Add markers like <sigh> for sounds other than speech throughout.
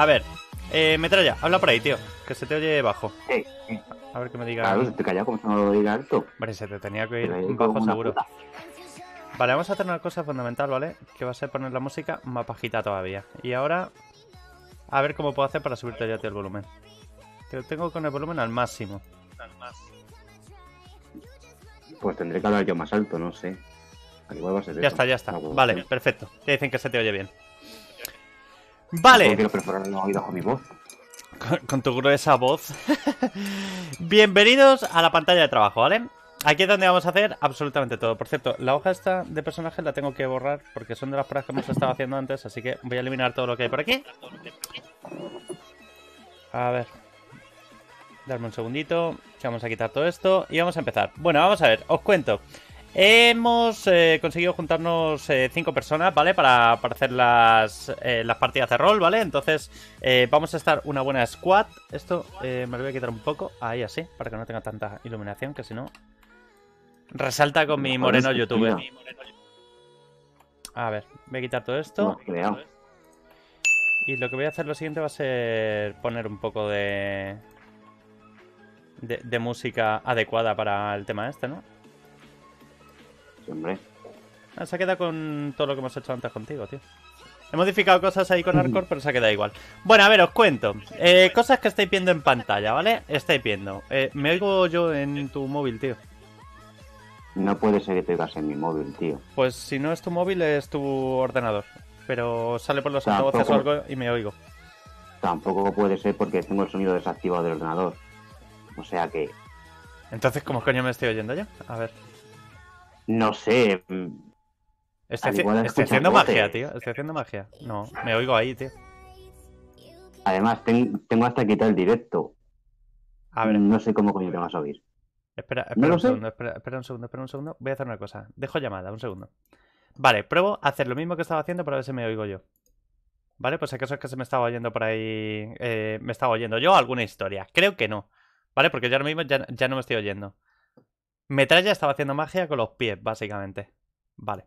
A ver, eh, metralla, habla por ahí, tío, que se te oye bajo. A ver que me diga. Claro, se te calla como si no lo alto. Vale, se te tenía que ir bajo seguro. Vale, vamos a hacer una cosa fundamental, ¿vale? Que va a ser poner la música más bajita todavía. Y ahora, a ver cómo puedo hacer para subirte ya tío, el volumen. Te lo tengo con el volumen al máximo. Al máximo. Pues tendré que hablar yo más alto, no sé. Al igual va a ser ya está, ya está. vale, perfecto. Te dicen que se te oye bien. Vale. con tu gruesa voz. <laughs> Bienvenidos a la pantalla de trabajo, ¿vale? Aquí es donde vamos a hacer absolutamente todo. Por cierto, la hoja esta de personaje la tengo que borrar porque son de las pruebas que hemos estado haciendo antes, así que voy a eliminar todo lo que hay por aquí. A ver. Darme un segundito, que vamos a quitar todo esto y vamos a empezar. Bueno, vamos a ver, os cuento. Hemos eh, conseguido juntarnos eh, cinco personas, ¿vale? Para, hacer eh, las, partidas de rol, ¿vale? Entonces eh, vamos a estar una buena squad. Esto me lo voy a quitar un poco, ahí así, para que no tenga tanta iluminación, que si no... Resalta con mi moreno YouTube. A ver, voy a quitar todo esto. Y lo que voy a hacer lo siguiente va a ser poner un poco de... De, de música adecuada para el tema este, ¿no? Hombre. Ah, se ha quedado con todo lo que hemos hecho antes contigo, tío. He modificado cosas ahí con Arcor pero se ha quedado igual. Bueno, a ver, os cuento. Eh, cosas que estáis viendo en pantalla, ¿vale? Estáis viendo. Eh, me oigo yo en tu móvil, tío. No puede ser que te oigas en mi móvil, tío. Pues si no es tu móvil, es tu ordenador. Pero sale por los o algo y me oigo. Tampoco puede ser porque tengo el sonido desactivado del ordenador. O sea que... Entonces, ¿cómo coño me estoy oyendo yo? A ver no sé. Estoy, haciendo magia, tío. Estoy haciendo magia. No, me oigo ahí, tío. Además, tengo hasta quitar el directo. A ver. No sé cómo coño te vas a oír. Espera, espera, un segundo, espera, un segundo, espera un segundo. Voy a hacer una cosa. Dejo llamada, un segundo. Vale, pruebo a hacer lo mismo que estaba haciendo para ver si me oigo yo. Vale, pues acaso es que se me estaba oyendo por ahí. Eh, me estaba oyendo yo alguna historia. Creo que no. Vale, porque yo ahora mismo ya no me estoy oyendo. Metralla estaba haciendo magia con los pies, básicamente. Vale.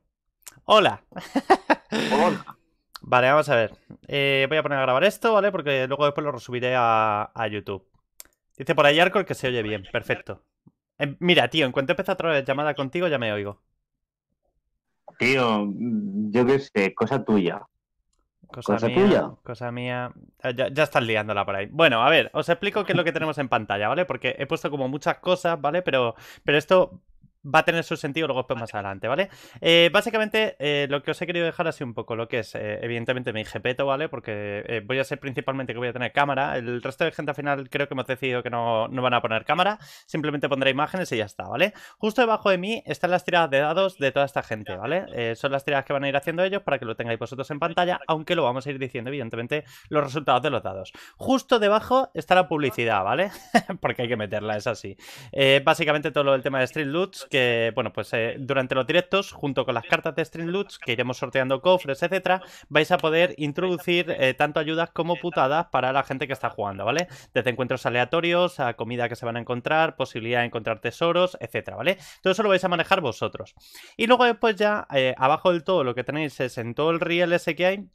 ¡Hola! <laughs> ¡Hola! Vale, vamos a ver. Eh, voy a poner a grabar esto, ¿vale? Porque luego después lo subiré a, YouTube. Dice por ahí el que se oye bien. Perfecto. Em, mira, tío, en cuanto empieza otra vez llamada contigo ya me oigo. Tío, yo qué sé, cosa tuya. Cosa, mía, Cosa mía. Eh, ya, ya, estás liándola por ahí. Bueno, a ver, os explico qué es lo que tenemos en pantalla, ¿vale? Porque he puesto como muchas cosas, ¿vale? Pero, pero esto va a tener su sentido luego después más adelante, ¿vale? Eh, básicamente, eh, lo que os he querido dejar así un poco, lo que es, eh, evidentemente, mi jepeto, ¿vale? Porque voy a ser principalmente que voy a tener cámara. El resto de gente al final creo que hemos decidido que no, no van a poner cámara. Simplemente pondré imágenes y ya está, ¿vale? Justo debajo de mí están las tiradas de dados de toda esta gente, ¿vale? son las tiradas que van a ir haciendo ellos para que lo tengáis vosotros en pantalla, aunque lo vamos a ir diciendo, evidentemente, los resultados de los dados. Justo debajo está la publicidad, ¿vale? <laughs> Porque hay que meterla, es así. básicamente todo el tema de Street Loots, que, bueno, pues eh, durante los directos, junto con las cartas de Stream Loots, que iremos sorteando cofres, etcétera, vais a poder introducir eh, tanto ayudas como putadas para la gente que está jugando, ¿vale? Desde encuentros aleatorios a comida que se van a encontrar, posibilidad de encontrar tesoros, etcétera, ¿vale? Todo eso lo vais a manejar vosotros. Y luego después ya, eh, abajo del todo, lo que tenéis es en todo el riel ese que hay,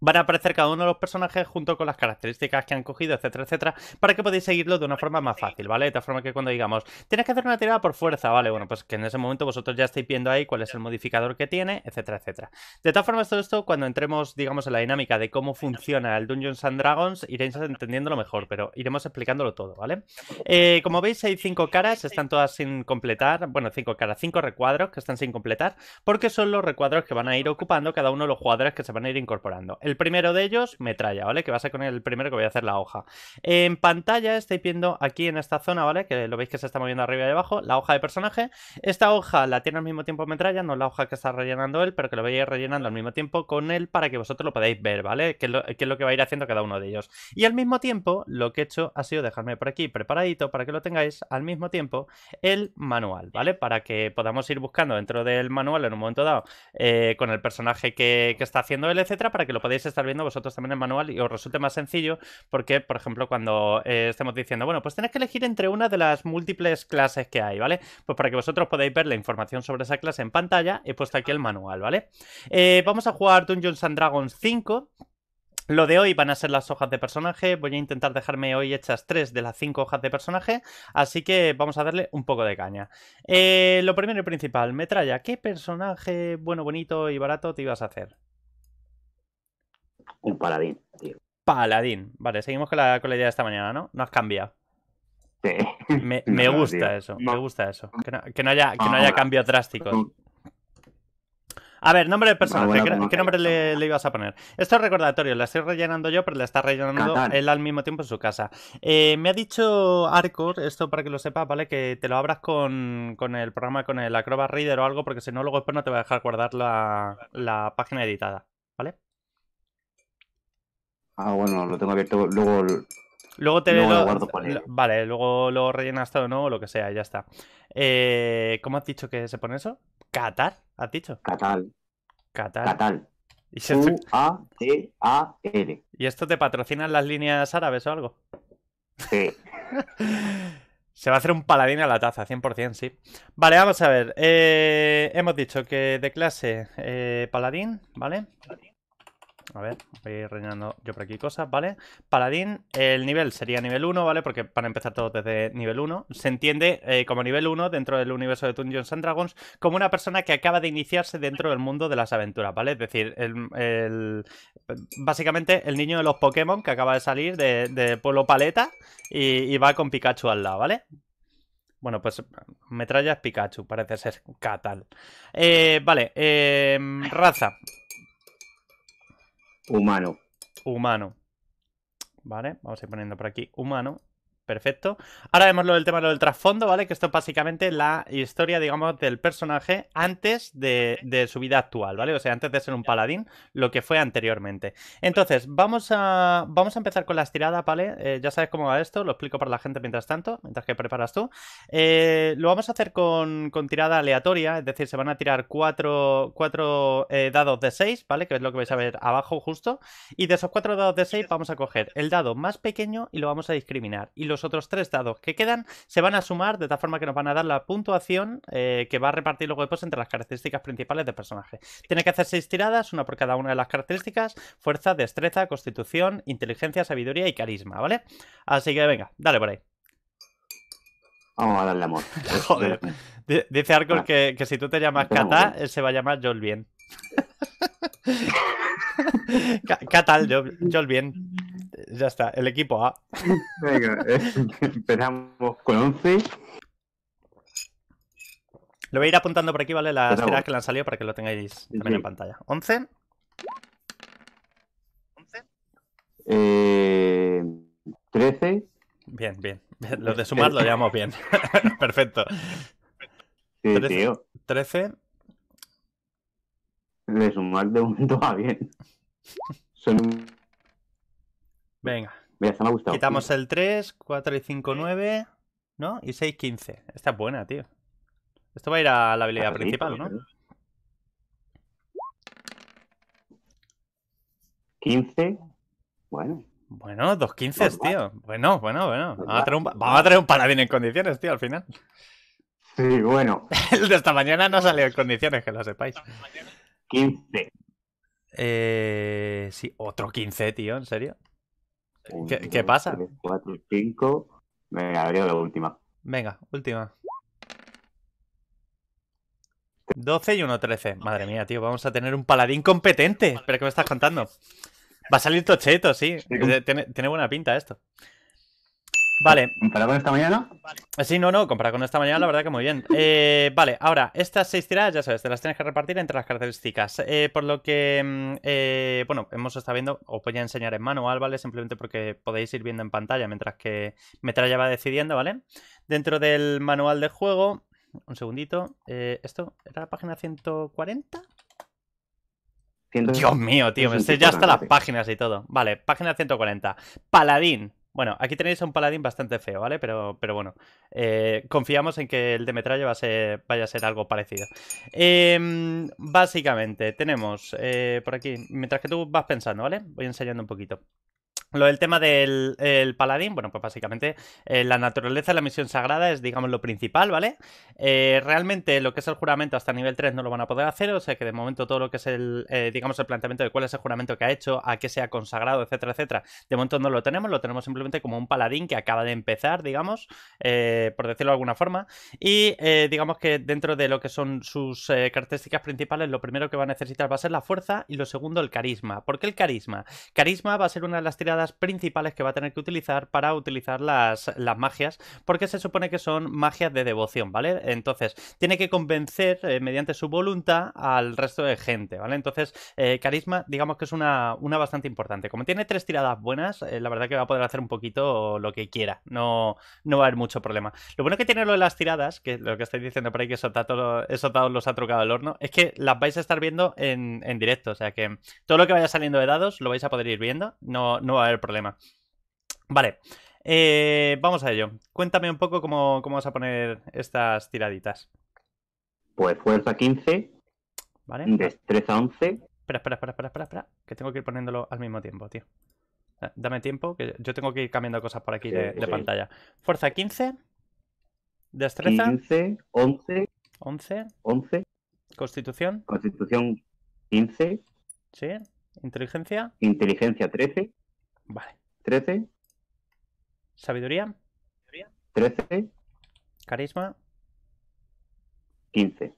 Van a aparecer cada uno de los personajes junto con las características que han cogido, etcétera, etcétera, para que podáis seguirlo de una forma más fácil, ¿vale? De tal forma que cuando digamos, tienes que hacer una tirada por fuerza, ¿vale? Bueno, pues que en ese momento vosotros ya estáis viendo ahí cuál es el modificador que tiene, etcétera, etcétera. De tal forma, todo esto, cuando entremos, digamos, en la dinámica de cómo funciona el Dungeons and Dragons, iréis entendiéndolo mejor, pero iremos explicándolo todo, ¿vale? Eh, como veis, hay cinco caras, están todas sin completar, bueno, cinco caras, cinco recuadros que están sin completar, porque son los recuadros que van a ir ocupando cada uno de los jugadores que se van a ir incorporando. El primero de ellos, metralla, ¿vale? Que va a ser con el primero que voy a hacer la hoja. En pantalla estáis viendo aquí en esta zona, ¿vale? Que lo veis que se está moviendo arriba y abajo, la hoja de personaje. Esta hoja la tiene al mismo tiempo metralla, no la hoja que está rellenando él, pero que lo ir rellenando al mismo tiempo con él para que vosotros lo podáis ver, ¿vale? Que es lo, que va a ir haciendo cada uno de ellos. Y al mismo tiempo, lo que he hecho ha sido dejarme por aquí preparadito para que lo tengáis al mismo tiempo el manual, ¿vale? Para que podamos ir buscando dentro del manual en un momento dado eh, con el personaje que, que está haciendo él, etcétera, para que lo podáis podéis estar viendo vosotros también el manual y os resulte más sencillo porque, por ejemplo, cuando eh, estemos diciendo, bueno, pues tenéis que elegir entre una de las múltiples clases que hay, ¿vale? Pues para que vosotros podáis ver la información sobre esa clase en pantalla, he puesto aquí el manual, ¿vale? Eh, vamos a jugar Dungeons and Dragons 5. Lo de hoy van a ser las hojas de personaje, voy a intentar dejarme hoy hechas tres de las cinco hojas de personaje, así que vamos a darle un poco de caña. Eh, lo primero y principal, metralla, ¿qué personaje bueno, bonito y barato te ibas a hacer? Un paladín, tío. Paladín. Vale, seguimos con la, idea de esta mañana, ¿no? No has cambiado. Sí. Me, <laughs> gusta eso, me gusta eso. Que no, haya, que no haya ah, cambios drásticos. A ver, nombre de personaje. Ah, ¿Qué, nombre le, ibas a poner? Esto es recordatorio, la estoy rellenando yo, pero la está rellenando él al mismo tiempo en su casa. Eh, me ha dicho Arcor, esto para que lo sepas, ¿vale? Que te lo abras con, el programa, con el Acrobat Reader o algo, porque si no, luego después no te va a dejar guardar la, la página editada, ¿vale? Ah, bueno, lo tengo abierto. Luego, luego te lo, guardo con Vale, luego lo rellenas todo no, o lo que sea, ya está. Eh, ¿Cómo has dicho que se pone eso? Qatar, ¿Has dicho? Qatar, Qatar, ¿Y a t a l ¿Y esto te patrocinan las líneas árabes o algo? Sí. <laughs> Se va a hacer un paladín a la taza, 100%, sí. Vale, vamos a ver. Eh, hemos dicho que de clase eh, paladín, ¿vale? A ver, voy a rellenando yo por aquí cosas, ¿vale? Paladín, el nivel sería nivel 1, ¿vale? Porque para empezar todo desde nivel 1. Se entiende eh, como nivel 1 dentro del universo de Dungeons and Dragons como una persona que acaba de iniciarse dentro del mundo de las aventuras, ¿vale? Es decir, básicamente el niño de los Pokémon que acaba de salir de, de Pueblo Paleta y, va con Pikachu al lado, ¿vale? Bueno, pues metralla es Pikachu, parece ser Catal. Eh, vale, eh, raza. Humano. Humano. Vale, vamos a ir poniendo por aquí humano. Perfecto. Ahora vemos lo del tema del trasfondo, ¿vale? Que esto es básicamente la historia, digamos, del personaje antes de, su vida actual, ¿vale? O sea, antes de ser un paladín, lo que fue anteriormente. Entonces, vamos a, vamos a empezar con las tiradas, ¿vale? Eh, ya sabes cómo va esto, lo explico para la gente mientras tanto, mientras que preparas tú. Eh, lo vamos a hacer con, tirada aleatoria, es decir, se van a tirar cuatro, cuatro eh, dados de 6, ¿vale? Que es lo que vais a ver abajo justo. Y de esos cuatro dados de seis vamos a coger el dado más pequeño y lo vamos a discriminar. Y los otros tres dados que quedan se van a sumar de tal forma que nos van a dar la puntuación eh, que va a repartir luego después entre las características principales del personaje. Tiene que hacer seis tiradas, una por cada una de las características, fuerza, destreza, constitución, inteligencia, sabiduría y carisma, ¿vale? Así que venga, dale por ahí. Vamos a darle amor. <laughs> Joder. Dice Arcor que, si tú te llamas Kata, él se va a llamar Jolvien tal, yo, yo bien. Ya está, el equipo A. Venga, eh, empezamos con 11. Lo voy a ir apuntando por aquí, ¿vale? Las tiras que le han salido para que lo tengáis también en pantalla. 11. 11. 13. Bien, bien, Los de sumar eh, lo eh. llevamos bien. <laughs> Perfecto. 13, tío. 13 le sumar de momento va bien. Venga. Mira, me gustado. Quitamos el 3, 4 y 5, 9, ¿no? Y 6, 15. Esta es buena, tío. Esto va a ir a la habilidad ah, principal, ¿no? 15. Bueno. Bueno, dos 15, tío. Bueno, bueno, bueno. Vamos a, traer un, vamos en condiciones, tío, al final. Sí, bueno. <laughs> el de esta mañana no salió en condiciones, que lo sepáis. 15. Eh, sí, otro 15, tío, ¿en serio? ¿Qué, pasa? 3, 4, 5. Venga, la última. Venga, última. 12 y 1, 13. Madre mía, tío, vamos a tener un paladín competente. ¿Pero qué me estás contando? Va a salir tocheto, sí. tiene buena pinta esto. Vale. ¿Comparado con esta mañana? Vale. Sí, no, no, comparado con esta mañana, la verdad que muy bien. Eh, vale, ahora, estas seis tiradas, ya sabes, te las tienes que repartir entre las características. Eh, por lo que, mm, eh, bueno, hemos estado viendo, os voy a enseñar en manual, ¿vale? Simplemente porque podéis ir viendo en pantalla mientras que Metralla va decidiendo, ¿vale? Dentro del manual de juego, un segundito, ¿esto era la página 140? Dios mío, tío, me estoy ya hasta las páginas y todo. Vale, página 140. Paladín. Bueno, aquí tenéis un paladín bastante feo, ¿vale? Pero, bueno, eh, confiamos en que el de metralla va a ser, vaya a ser algo parecido. Em, básicamente, tenemos eh, por aquí, mientras que tú vas pensando, ¿vale? Voy enseñando un poquito. Lo del tema del paladín, bueno, pues básicamente eh, la naturaleza de la misión sagrada es, digamos, lo principal, ¿vale? Eh, realmente lo que es el juramento hasta nivel 3 no lo van a poder hacer, o sea que de momento todo lo que es el, eh, digamos, el planteamiento de cuál es el juramento que ha hecho, a qué se ha consagrado, etcétera, etcétera, de momento no lo tenemos, lo tenemos simplemente como un paladín que acaba de empezar, digamos, por decirlo de alguna forma, y digamos que dentro de lo que son sus características principales, lo primero que va a necesitar va a ser la fuerza y lo segundo el carisma. ¿Por qué el carisma? Carisma va a ser una de las tiradas principales que va a tener que utilizar para utilizar las, magias, porque se supone que son magias de devoción, ¿vale? Entonces, tiene que convencer eh, mediante su voluntad al resto de gente, ¿vale? Entonces, eh, carisma, digamos que es una, bastante importante. Como tiene tres tiradas buenas, eh, la verdad que va a poder hacer un poquito lo que quiera, no, no va a haber mucho problema. Lo bueno que tiene lo de las tiradas, que lo que estáis diciendo por ahí que esos dados los ha trucado el horno, es que las vais a estar viendo en, en directo, o sea que todo lo que vaya saliendo de dados lo vais a poder ir viendo, no, no va el problema. Vale, eh, vamos a ello. Cuéntame un poco cómo, cómo vas a poner estas tiraditas. Pues fuerza 15, ¿Vale? destreza 11. Espera, espera, espera, espera, espera, que tengo que ir poniéndolo al mismo tiempo, tío. Eh, dame tiempo, que yo tengo que ir cambiando cosas por aquí de, pantalla. Fuerza 15, destreza. 15, 11. 11. 11. Constitución. Constitución 15. Sí. Inteligencia. Inteligencia 13. 13. Sabiduría. 13. Carisma. 15.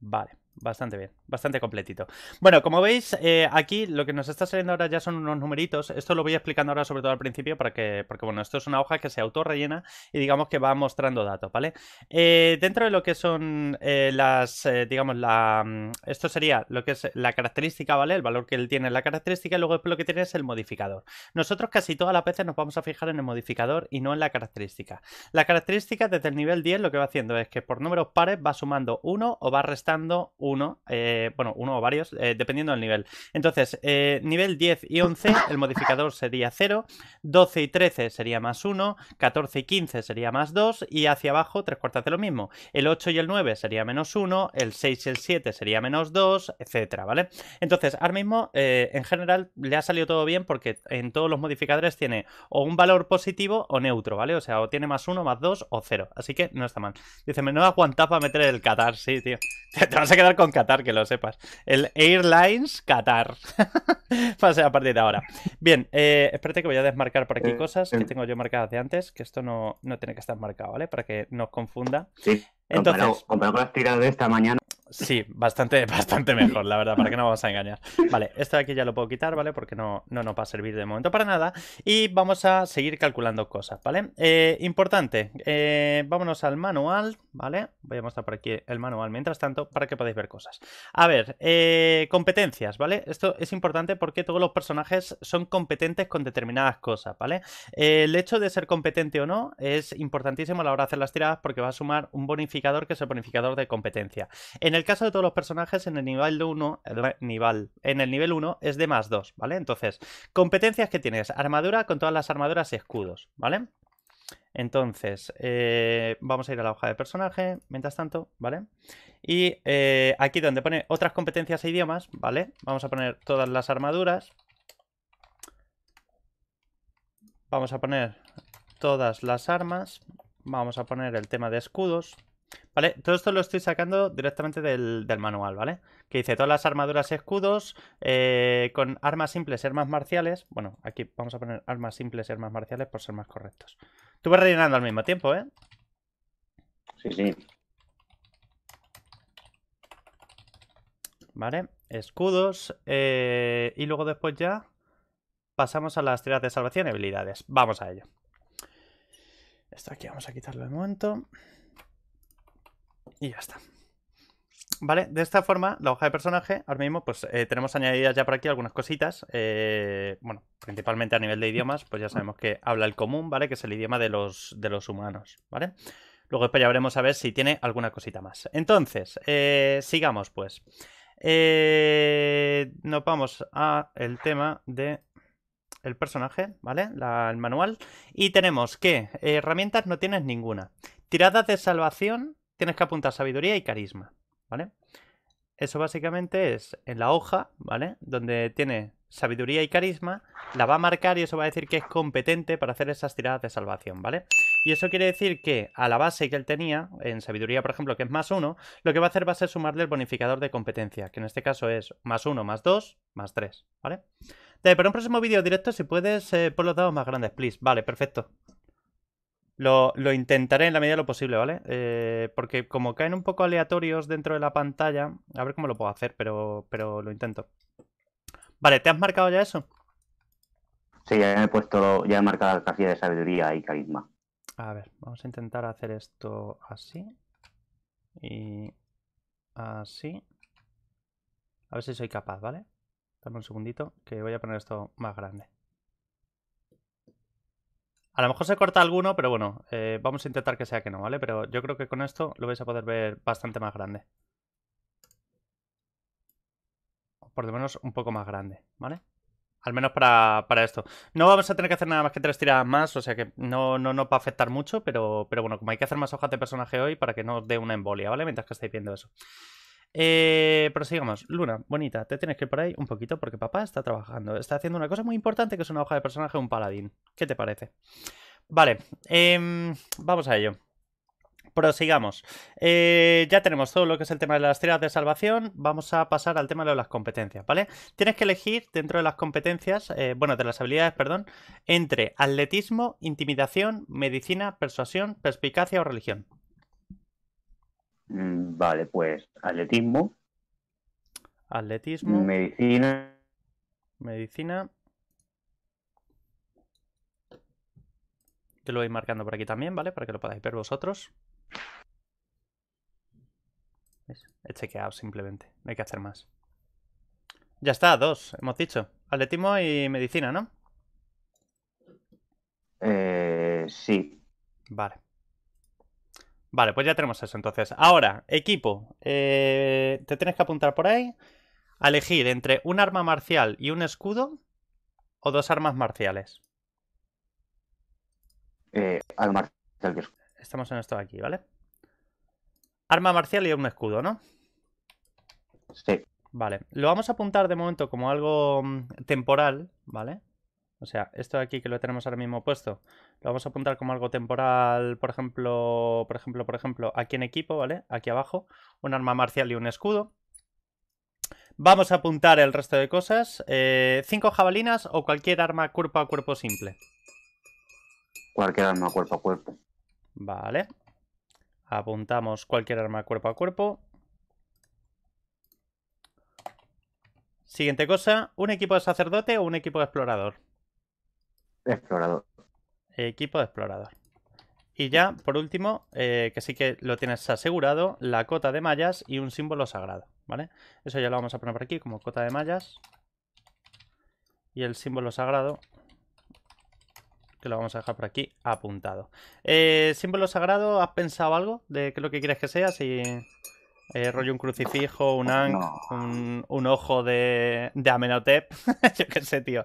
Vale, bastante bien bastante completito. Bueno, como veis, eh, aquí lo que nos está saliendo ahora ya son unos numeritos. Esto lo voy explicando ahora sobre todo al principio para que, porque bueno, esto es una hoja que se autorrellena y digamos que va mostrando datos, ¿vale? Eh, dentro de lo que son eh, las, digamos, la, mm, esto sería lo que es la característica, ¿vale? El valor que él tiene la característica y luego lo que tiene es el modificador. Nosotros casi todas las veces nos vamos a fijar en el modificador y no en la característica. La característica desde el nivel 10 lo que va haciendo es que por números pares va sumando 1 o va restando 1 eh, bueno, uno o varios, eh, dependiendo del nivel. Entonces, eh, nivel 10 y 11, el modificador sería 0, 12 y 13 sería más 1, 14 y 15 sería más 2, y hacia abajo tres cuartas de lo mismo. El 8 y el 9 sería menos 1, el 6 y el 7 sería menos 2, etcétera, ¿vale? Entonces, ahora mismo, en general, le ha salido todo bien porque en todos los modificadores tiene o un valor positivo o neutro, ¿vale? O sea, o tiene más 1, más 2 o 0, así que no está mal. Dice, me no aguantaba para meter el Qatar, sí, tío. <laughs> Te vas a quedar con Qatar, que lo sepas. El Airlines Qatar. <laughs> Va a ser a partir de ahora. Bien, eh, espérate que voy a desmarcar por aquí eh, cosas que tengo yo marcadas de antes, que esto no, no tiene que estar marcado, ¿vale? Para que nos confunda. Sí. Entonces, comparado, tirado de esta mañana. Sí, bastante, <laughs> bastante mejor, la verdad, para que no vamos a engañar. Vale, esto de aquí ya lo puedo quitar, ¿vale? Porque no, no nos va a servir de momento para nada. Y vamos a seguir calculando cosas, ¿vale? Eh, importante, eh, vámonos al manual, ¿vale? Voy a mostrar por aquí el manual mientras tanto para que podáis ver cosas. A ver, eh, competencias, ¿vale? Esto es importante porque todos los personajes son competentes con determinadas cosas, ¿vale? el hecho de ser competente o no es importantísimo a la hora de hacer las tiradas porque va a sumar un bonificador que es el bonificador de competencia. En el el caso de todos los personajes, en el nivel 1, nivel, en el nivel 1 es de más 2, ¿vale? Entonces, competencias que tienes, armadura con todas las armaduras y escudos, ¿vale? Entonces, eh, vamos a ir a la hoja de personaje, mientras tanto, ¿vale? Y eh, aquí donde pone otras competencias e idiomas, ¿vale? Vamos a poner todas las armaduras. Vamos a poner todas las armas. Vamos a poner el tema de escudos. ¿Vale? Todo esto lo estoy sacando directamente del, manual, ¿vale? Que dice todas las armaduras y escudos eh, con armas simples y armas marciales. Bueno, aquí vamos a poner armas simples y armas marciales por ser más correctos. Tú vas rellenando al mismo tiempo, ¿eh? Sí, sí. Vale, escudos. Eh, y luego después ya pasamos a las tiras de salvación y habilidades. Vamos a ello. Esto aquí vamos a quitarlo de momento. Y ya está. Vale, de esta forma, la hoja de personaje, ahora mismo, pues eh, tenemos añadidas ya por aquí algunas cositas. Eh, bueno, principalmente a nivel de idiomas, pues ya sabemos que habla el común, ¿vale? Que es el idioma de los, de los humanos, ¿vale? Luego después ya veremos a ver si tiene alguna cosita más. Entonces, eh, sigamos pues. nos vamos a el tema de el personaje, ¿vale? el manual. Y tenemos que herramientas no tienes ninguna. Tiradas de salvación tienes que apuntar sabiduría y carisma, ¿vale? Eso básicamente es en la hoja, ¿vale? Donde tiene sabiduría y carisma, la va a marcar y eso va a decir que es competente para hacer esas tiradas de salvación, ¿vale? Y eso quiere decir que a la base que él tenía, en sabiduría, por ejemplo, que es más uno, lo que va a hacer va a ser sumarle el bonificador de competencia, que en este caso es más uno, más dos, más tres, ¿vale? para un próximo vídeo directo, si puedes, eh, por los dados más grandes, please. Vale, perfecto. Lo, intentaré en la medida de lo posible, ¿vale? Eh, porque como caen un poco aleatorios dentro de la pantalla, a ver cómo lo puedo hacer, pero, pero lo intento. Vale, ¿te has marcado ya eso? Sí, ya he puesto, ya he marcado la casilla de sabiduría y carisma. A ver, vamos a intentar hacer esto así. Y así. A ver si soy capaz, ¿vale? Dame un segundito, que voy a poner esto más grande. A lo mejor se corta alguno, pero bueno, eh, vamos a intentar que sea que no, ¿vale? Pero yo creo que con esto lo vais a poder ver bastante más grande. Por lo menos un poco más grande, ¿vale? Al menos para, esto. No vamos a tener que hacer nada más que tres tiradas más, o sea que no, no, no va a afectar mucho, pero, pero bueno, como hay que hacer más hojas de personaje hoy para que no os dé una embolia, ¿vale? Mientras que estáis viendo eso. Eh, prosigamos. Luna, bonita, te tienes que ir por ahí un poquito porque papá está trabajando. Está haciendo una cosa muy importante que es una hoja de personaje un paladín. ¿Qué te parece? Vale, em, vamos a ello. Prosigamos. Eh, ya tenemos todo lo que es el tema de las tiras de salvación. Vamos a pasar al tema de las competencias, ¿vale? Tienes que elegir dentro de las competencias, eh, bueno, de las habilidades, perdón, entre atletismo, intimidación, medicina, persuasión, perspicacia o religión, Mm, vale, pues atletismo. Atletismo. Medicina. Medicina. Yo lo voy marcando por aquí también, ¿vale? Para que lo podáis ver vosotros. He chequeado simplemente. No hay que hacer más. Ya está, dos, hemos dicho. Atletismo y medicina, ¿no? Eh, sí. Vale. Vale, pues ya tenemos eso entonces. Ahora, equipo, eh, te tienes que apuntar por ahí a elegir entre un arma marcial y un escudo o dos armas marciales. Eh, arma marcial Estamos en esto de aquí, ¿vale? Arma marcial y un escudo, ¿no? Sí. Vale, lo vamos a apuntar de momento como algo mm, temporal, ¿vale? O sea, esto de aquí que lo tenemos ahora mismo puesto, lo vamos a apuntar como algo temporal, por ejemplo, por ejemplo, por ejemplo, aquí en equipo, ¿vale? Aquí abajo, un arma marcial y un escudo. Vamos a apuntar el resto de cosas. Eh, cinco jabalinas o cualquier arma cuerpo a cuerpo simple. Cualquier arma cuerpo a cuerpo. Vale. Apuntamos cualquier arma cuerpo a cuerpo. Siguiente cosa, un equipo de sacerdote o un equipo de explorador. Explorador. Equipo de explorador. Y ya, por último, eh, que sí que lo tienes asegurado, la cota de mallas y un símbolo sagrado, ¿vale? Eso ya lo vamos a poner por aquí como cota de mallas. Y el símbolo sagrado, que lo vamos a dejar por aquí apuntado. Eh, símbolo sagrado, ¿has pensado algo de qué lo que quieres que sea? Si eh, rollo un crucifijo, un, ang, un, ojo de, de Amenhotep, <laughs> yo qué sé, tío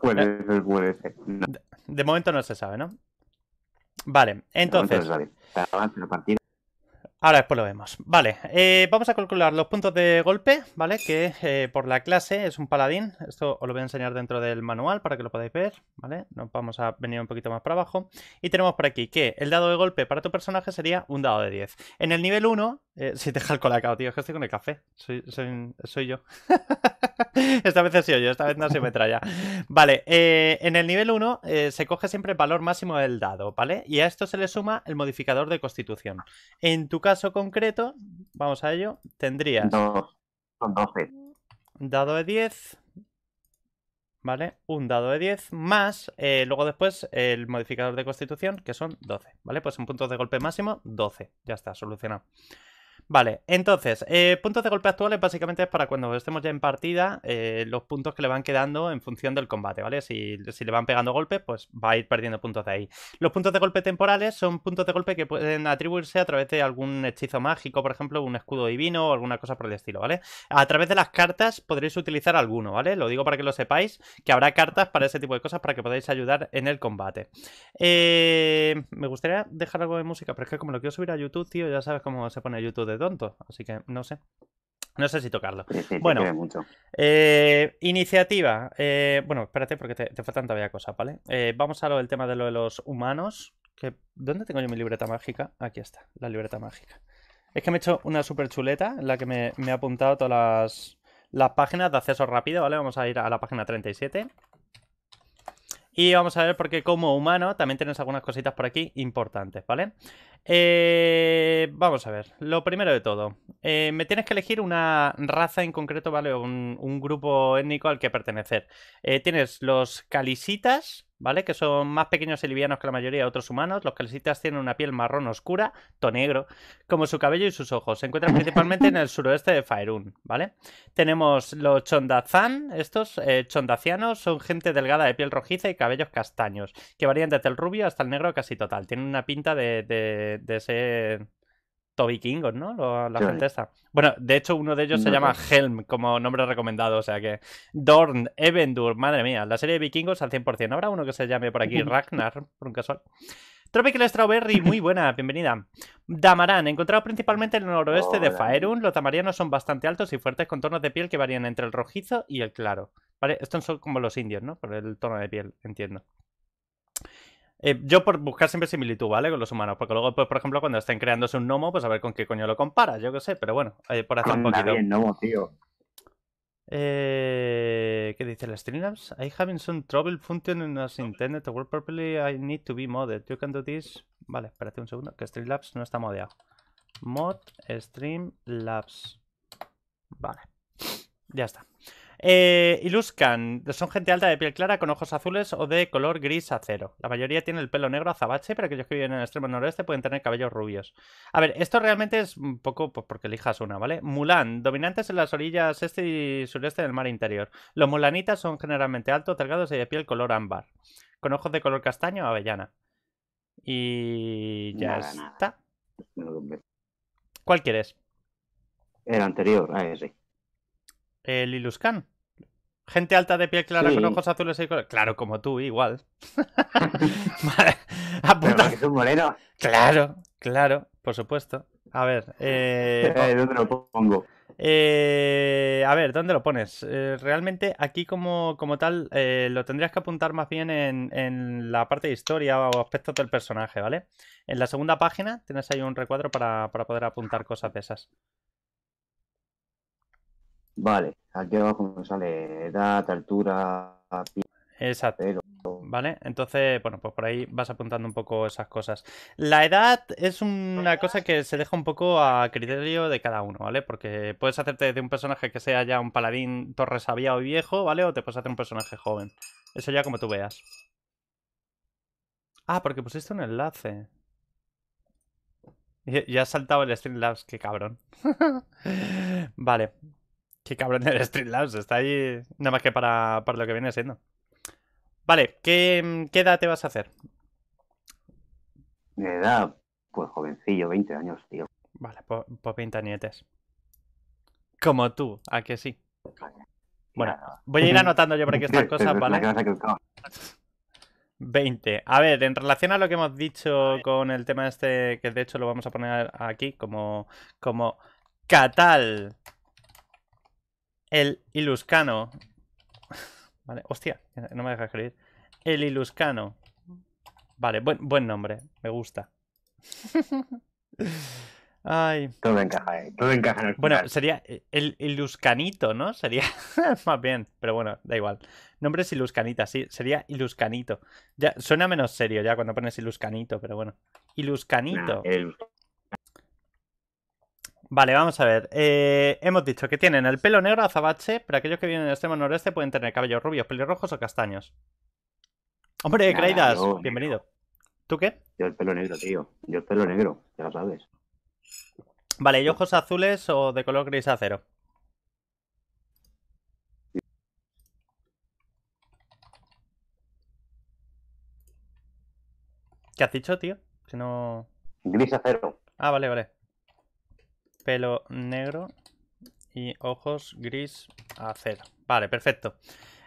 puede ser, puede ser. No. De, de momento no se sabe, ¿no? Vale, entonces. De momento no se sabe. Ahora después lo vemos. Vale, eh, vamos a calcular los puntos de golpe, ¿vale? Que eh, por la clase es un paladín. Esto os lo voy a enseñar dentro del manual para que lo podáis ver, ¿vale? Nos vamos a venir un poquito más para abajo. Y tenemos por aquí que el dado de golpe para tu personaje sería un dado de 10. En el nivel 1, eh, <laughs> si te la cara tío, es que estoy con el café. Soy, yo. <laughs> esta vez he yo, esta vez no se me traía. Vale, en el nivel 1 se coge siempre el valor máximo del dado, ¿vale? Y a esto se le suma el modificador de constitución. En tu caso caso concreto, vamos a ello, tendrías... Dado de 10, ¿vale? Un dado de 10 más, eh, luego después el modificador de constitución, que son 12, ¿vale? Pues un puntos de golpe máximo, 12. Ya está, solucionado. Vale, entonces, eh, puntos de golpe actuales básicamente es para cuando estemos ya en partida, eh, los puntos que le van quedando en función del combate, ¿vale? Si, le van pegando golpes, pues va a ir perdiendo puntos de ahí. Los puntos de golpe temporales son puntos de golpe que pueden atribuirse a través de algún hechizo mágico, por ejemplo, un escudo divino o alguna cosa por el estilo, ¿vale? A través de las cartas podréis utilizar alguno, ¿vale? Lo digo para que lo sepáis, que habrá cartas para ese tipo de cosas para que podáis ayudar en el combate. Eh, me gustaría dejar algo de música, pero es que como lo quiero subir a YouTube, tío, ya sabes cómo se pone YouTube de tonto, así que no sé. No sé si tocarlo. bueno, eh, iniciativa. Eh, bueno, espérate porque te, faltan todavía cosas, ¿vale? Eh, vamos a lo del tema de lo de los humanos. Que, ¿Dónde tengo yo mi libreta mágica? Aquí está, la libreta mágica. Es que me he hecho una super chuleta en la que me, ha he apuntado todas las, las páginas de acceso rápido, ¿vale? Vamos a ir a la página 37. Y vamos a ver porque como humano también tenemos algunas cositas por aquí importantes, ¿vale? Eh, vamos a ver, lo primero de todo, eh, me tienes que elegir una raza en concreto, ¿vale? Un, un grupo étnico al que pertenecer. Eh, tienes los calisitas, ¿vale? Que son más pequeños y livianos que la mayoría de otros humanos. Los calisitas tienen una piel marrón oscura, tonegro, como su cabello y sus ojos. Se encuentran principalmente en el <laughs> suroeste de Faerún, ¿vale? Tenemos los chondazán, estos eh, chondacianos son gente delgada de piel rojiza y cabellos castaños, que varían desde el rubio hasta el negro casi total. Tienen una pinta de de, ese... Toby ¿no? la gente está. Bueno, de hecho, uno de ellos se llama Helm como nombre recomendado, o sea que. Dorn, Evendur, madre mía, la serie de vikingos al 100%. Habrá uno que se llame por aquí <laughs> Ragnar, por un casual. Tropical Strawberry, muy buena, bienvenida. Damarán, encontrado principalmente en el noroeste de Faerun, los tamarianos son bastante altos y fuertes con tonos de piel que varían entre el rojizo y el claro. ¿Vale? Estos son como los indios, ¿no? Por el tono de piel, entiendo. Eh, yo por buscar siempre similitud, ¿vale? Con los humanos, porque luego, pues, por ejemplo, cuando estén creándose un gnomo, pues a ver con qué coño lo comparas, yo qué sé, pero bueno, eh, por hacer un poquito. tío. Eh, ¿Qué dice el Streamlabs? I having some trouble functioning as intended to work properly. I need to be modded. You can do this. Vale, espérate un segundo, que Streamlabs no está modeado. Mod Streamlabs. Vale. Ya está. Eh, son gente alta de piel clara con ojos azules o de color gris acero. La mayoría tiene el pelo negro azabache, pero aquellos que viven en el extremo noreste pueden tener cabellos rubios. A ver, esto realmente es un poco pues, porque elijas una, ¿vale? Mulan, dominantes en las orillas este y sureste del mar interior. Los mulanitas son generalmente altos, delgados y de piel color ámbar, con ojos de color castaño avellana. Y ya está. ¿Cuál quieres? El anterior, ah, sí. El Iluskan? Gente alta de piel clara con ojos azules y colores. Claro, como tú, igual. <laughs> es un moreno. Claro, claro, por supuesto. A ver. Eh... <laughs> eh ¿Dónde lo oh. pongo? Eh, a ver, ¿dónde lo pones? Eh, realmente aquí como, como tal lo tendrías que apuntar más bien en, en, la parte de historia o aspectos del personaje, ¿vale? En la segunda página tienes ahí un recuadro para, para poder apuntar cosas de esas. Vale, aquí abajo me sale edad, altura, Exacto. ¿Vale? Entonces, bueno, pues por ahí vas apuntando un poco esas cosas. La edad es una cosa que se deja un poco a criterio de cada uno, ¿vale? Porque puedes hacerte de un personaje que sea ya un paladín torresaviado y viejo, ¿vale? O te puedes hacer un personaje joven. Eso ya como tú veas. Ah, porque pusiste un enlace. Ya has saltado el Streamlabs, qué cabrón. <laughs> vale. Qué cabrón Street Labs! está ahí nada más que para, lo que viene siendo. Vale, ¿qué, ¿qué, edad te vas a hacer? De edad, pues jovencillo, 20 años, tío. Vale, pues, 20 pues nietes. Como tú, a que sí. Bueno, voy a ir <laughs> anotando yo por aquí estas cosas, ¿vale? 20. A ver, en relación a lo que hemos dicho con el tema este, que de hecho lo vamos a poner aquí como, como catal el Iluscano. <laughs> Vale, hostia, no me deja creer. El Iluscano. Vale, buen, nombre, me gusta. <laughs> Ay. Todo encaja, eh, Todo encaja. bueno, sería el Iluscanito, ¿no? Sería <laughs> más bien, pero bueno, da igual. Nombre es Iluscanita, sí, sería Iluscanito. Ya, suena menos serio ya cuando pones Iluscanito, pero bueno. Iluscanito. Vale, vamos a ver. Eh, hemos dicho que tienen el pelo negro azabache, pero aquellos que vienen del extremo noreste pueden tener cabellos rubios, pelirrojos o castaños. Hombre, bienvenido. ¿Tú qué? Yo el pelo negro, tío. Yo el pelo negro, ya lo sabes. Vale, ¿y ojos azules o de color gris acero? ¿Qué has dicho, tío? Que no... Gris acero. Ah, vale, vale pelo negro y ojos gris a cero. Vale, perfecto.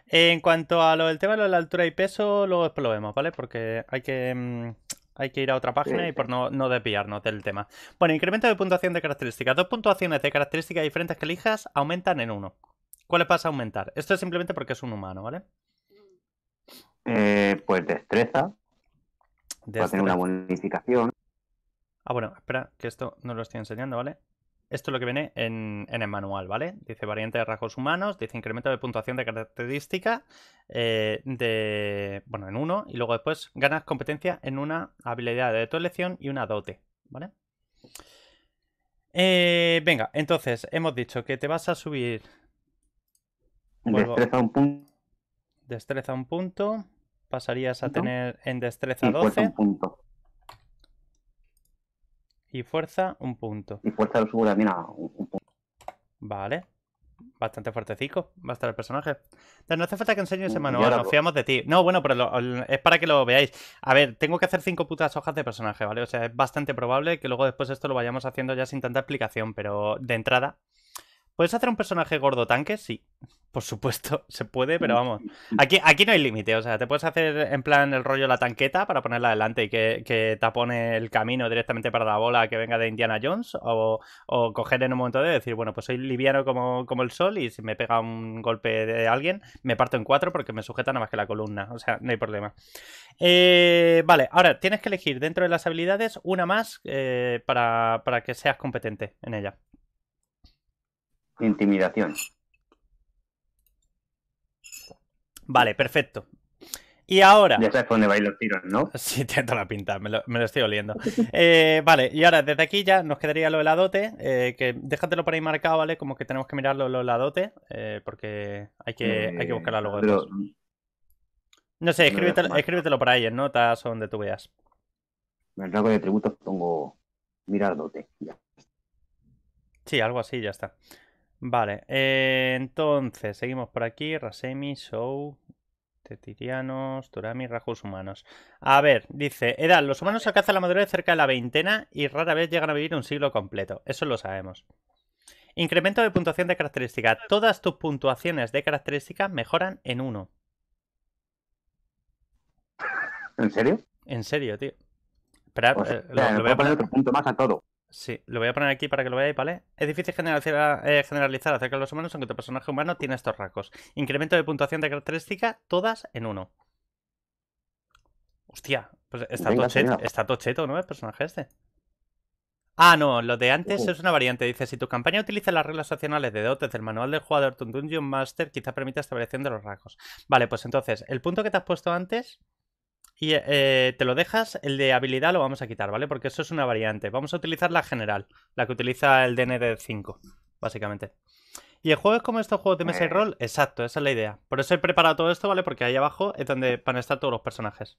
En cuanto a lo del tema de la altura y peso, luego lo vemos, ¿vale? Porque hay que, mm, hay que ir a otra página y por no, no desviarnos del tema. Bueno, incremento de puntuación de características. Dos puntuaciones de características diferentes que elijas aumentan en uno. ¿Cuáles vas a aumentar? Esto es simplemente porque es un humano, ¿vale? Eh, pues destreza. destreza. Va a tener una bonificación. Ah, bueno, espera, que esto no lo estoy enseñando, ¿vale? Esto es lo que viene en, el manual, ¿vale? Dice variante de rasgos humanos, dice incremento de puntuación de característica eh, de, bueno, en uno y luego después ganas competencia en una habilidad de tu elección y una dote, ¿vale? Eh, venga, entonces hemos dicho que te vas a subir. Destreza un punto. Destreza un punto. Pasarías a tener en destreza 12. Un punto. Y fuerza, un punto. Y fuerza lo subo también a un, punto. Vale. Bastante fuertecico va a estar el personaje. no hace falta que enseñes, ese manual, nos fiamos de ti. No, bueno, pero es para que lo veáis. A ver, tengo que hacer cinco putas hojas de personaje, ¿vale? O sea, es bastante probable que luego después esto lo vayamos haciendo ya sin tanta explicación, pero de entrada ¿Puedes hacer un personaje gordo tanque? Sí, <laughs> por supuesto, <laughs> se puede, pero vamos. <laughs> Aquí, aquí no hay límite, o sea, te puedes hacer en plan el rollo la tanqueta para ponerla adelante y que, que tapone el camino directamente para la bola que venga de Indiana Jones, o, coger en un momento de decir, bueno, pues soy liviano como, el sol y si me pega un golpe de alguien, me parto en cuatro porque me sujeta nada más que la columna, o sea, no hay problema. Eh, vale, ahora tienes que elegir dentro de las habilidades una más eh, para, para que seas competente en ella. Intimidación. Vale, perfecto. Y ahora. Ya sabes dónde vais los tiros, ¿no? <laughs> Sí, tiene toda la pinta, me lo, estoy oliendo. Eh, vale, y ahora desde aquí ya nos quedaría lo la Eh, que déjatelo por ahí marcado, ¿vale? Como que tenemos que mirarlo lo heladote. Eh, porque hay que, eh, hay que buscarlo luego. No sé, escríbetelo, escríbetelo por ahí en notas o donde tú veas. En el rango de tributos pongo mirar dote. Ya. Sí, algo así, ya está. Vale, eh, entonces, seguimos por aquí. Rasemi, Show, Tetirianos, Turami, Rajus humanos. A ver, dice, edad, los humanos alcanzan la madurez cerca de la veintena y rara vez llegan a vivir un siglo completo. Eso lo sabemos. Incremento de puntuación de característica. Todas tus puntuaciones de características mejoran en uno. ¿En serio? En serio, tío. Espera, pues, eh, voy a poner otro punto más a todo. Sí, lo voy a poner aquí para que lo veáis, ¿vale? Es difícil eh, generalizar, acerca de los humanos, aunque tu personaje humano tiene estos rasgos. Incremento de puntuación de característica, todas en uno. Hostia, pues está, todo cheto ¿no? El personaje este. Ah, no, lo de antes uh. es una variante. Dice, si tu campaña utiliza las reglas opcionales de dotes del manual del jugador, tu Dungeon Master quizá permita establecer de los rasgos. Vale, pues entonces, el punto que te has puesto antes y eh, te lo dejas, el de habilidad lo vamos a quitar, ¿vale? Porque eso es una variante. Vamos a utilizar la general, la que utiliza el DND5, básicamente. Y el juego es como estos juegos de mesa y pues rol, exacto, esa es la idea. Por eso he preparado todo esto, ¿vale? Porque ahí abajo es donde van a estar todos los personajes.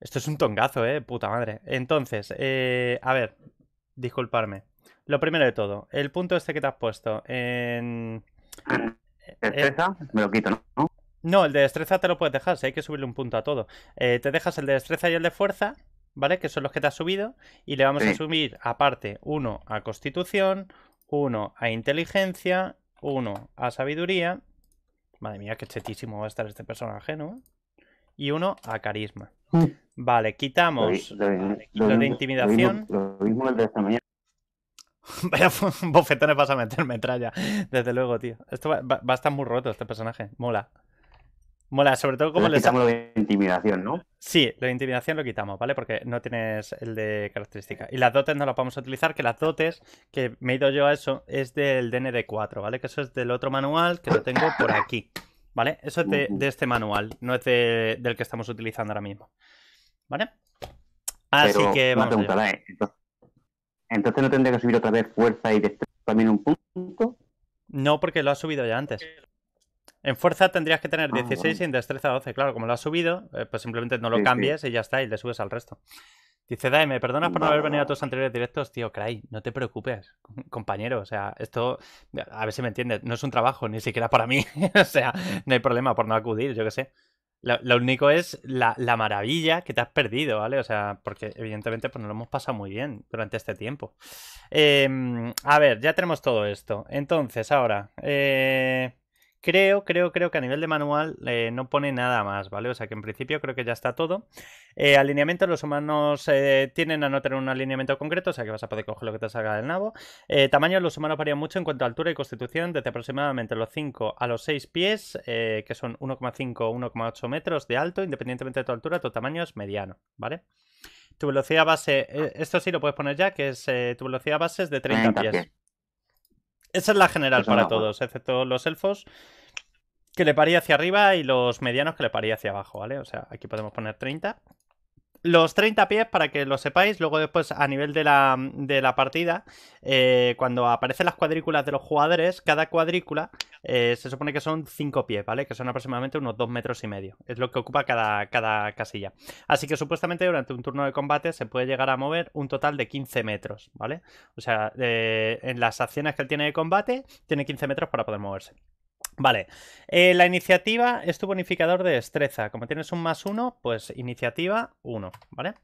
Esto es un tongazo, ¿eh? Puta madre. Entonces, eh, a ver, disculparme. Lo primero de todo, el punto este que te has puesto en... Ah, eh, Me lo quito, ¿no? No, el de destreza te lo puedes dejar, si hay que subirle un punto a todo. Eh, te dejas el de destreza y el de fuerza, ¿vale? Que son los que te has subido. Y le vamos a subir aparte uno a constitución, uno a inteligencia, uno a sabiduría. Madre mía, qué chetísimo va a estar este personaje, ¿no? Y uno a carisma. Vale, quitamos lo, de intimidación. Lo mismo, el de esta mañana. <laughs> Vaya bofetones vas a meter metralla. Desde luego, tío. Esto va a estar muy roto este personaje. Mola. Mola, sobre todo como le Quitamos lo de intimidación, ¿no? Sí, lo de intimidación lo quitamos, ¿vale? Porque no tienes el de característica. Y las dotes no las vamos a utilizar, que las dotes, que me he ido yo a eso, es del DND4, ¿vale? Que eso es del otro manual que lo tengo por aquí, ¿vale? Eso es de, este manual, no es del que estamos utilizando ahora mismo, ¿vale? Así que vamos. entonces, no tendría que subir otra vez fuerza y destreza también un punto. No, porque lo ha subido ya antes. En fuerza tendrías que tener 16 y en destreza 12. Claro, como lo has subido, eh, pues simplemente no lo cambies y ya está, y le subes al resto. Dice, Dae, me perdonas por no. haber venido a tus anteriores directos, tío, Cray, no te preocupes, compañero, o sea, esto, a ver si me entiendes, no es un trabajo, ni siquiera para mí, <laughs> o sea, no hay problema por no acudir, yo qué sé. Lo, único es la, maravilla que te has perdido, ¿vale? O sea, porque evidentemente pues, lo hemos pasado muy bien durante este tiempo. Em, a ver, ya tenemos todo esto. Entonces, ahora, eh, Creo, creo, creo que a nivel de manual eh, no pone nada más, ¿vale? O sea que en principio creo que ya está todo. Eh, alineamiento, los humanos eh, tienen a no tener un alineamiento concreto, o sea que vas a poder coger lo que te salga del nabo. tamaño, los humanos varían mucho en cuanto a altura y constitución, desde aproximadamente los 5 a los 6 pies, que son 1,5 1,8 metros de alto, independientemente de tu altura, tu tamaño es mediano, ¿vale? Tu velocidad base, esto sí lo puedes poner ya, que es tu velocidad base es de 30 pies. Esa es la general pues para todos, excepto los elfos que le paría hacia arriba y los medianos que le paría hacia abajo, ¿vale? O sea, aquí podemos poner 30. Los 30 pies, para que lo sepáis, luego después a nivel de la, partida, eh, cuando aparecen las cuadrículas de los jugadores, cada cuadrícula eh, se supone que son 5 pies, ¿vale? Que son aproximadamente unos 2 metros y medio. Es lo que ocupa cada, cada casilla. Así que supuestamente durante un turno de combate se puede llegar a mover un total de 15 metros, ¿vale? O sea, eh, en las acciones que él tiene de combate, tiene 15 metros para poder moverse. Vale, eh, la iniciativa es tu bonificador de destreza. Como tienes un más uno, pues iniciativa uno, ¿vale?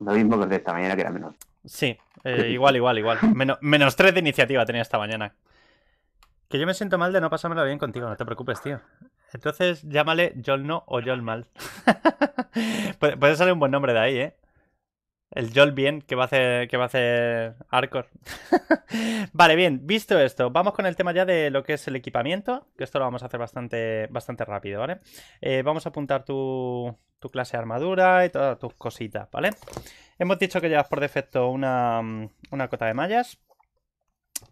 Lo mismo que de esta mañana que era menos. Sí, <laughs> eh, igual, igual, igual. Menos, tres de iniciativa tenía esta mañana. Que yo me siento mal de no pasármelo bien contigo, no te preocupes, tío. Entonces llámale Yolno o Yolmal. <laughs> Puede salir un buen nombre de ahí, ¿eh? El Jol bien que va a hacer, que va a hacer Arcor. <laughs> vale, bien, visto esto, vamos con el tema ya de lo que es el equipamiento, que esto lo vamos a hacer bastante, bastante rápido, ¿vale? Eh, vamos a apuntar tu, clase de armadura y todas tus cositas, ¿vale? Hemos dicho que llevas por defecto una, una cota de mallas.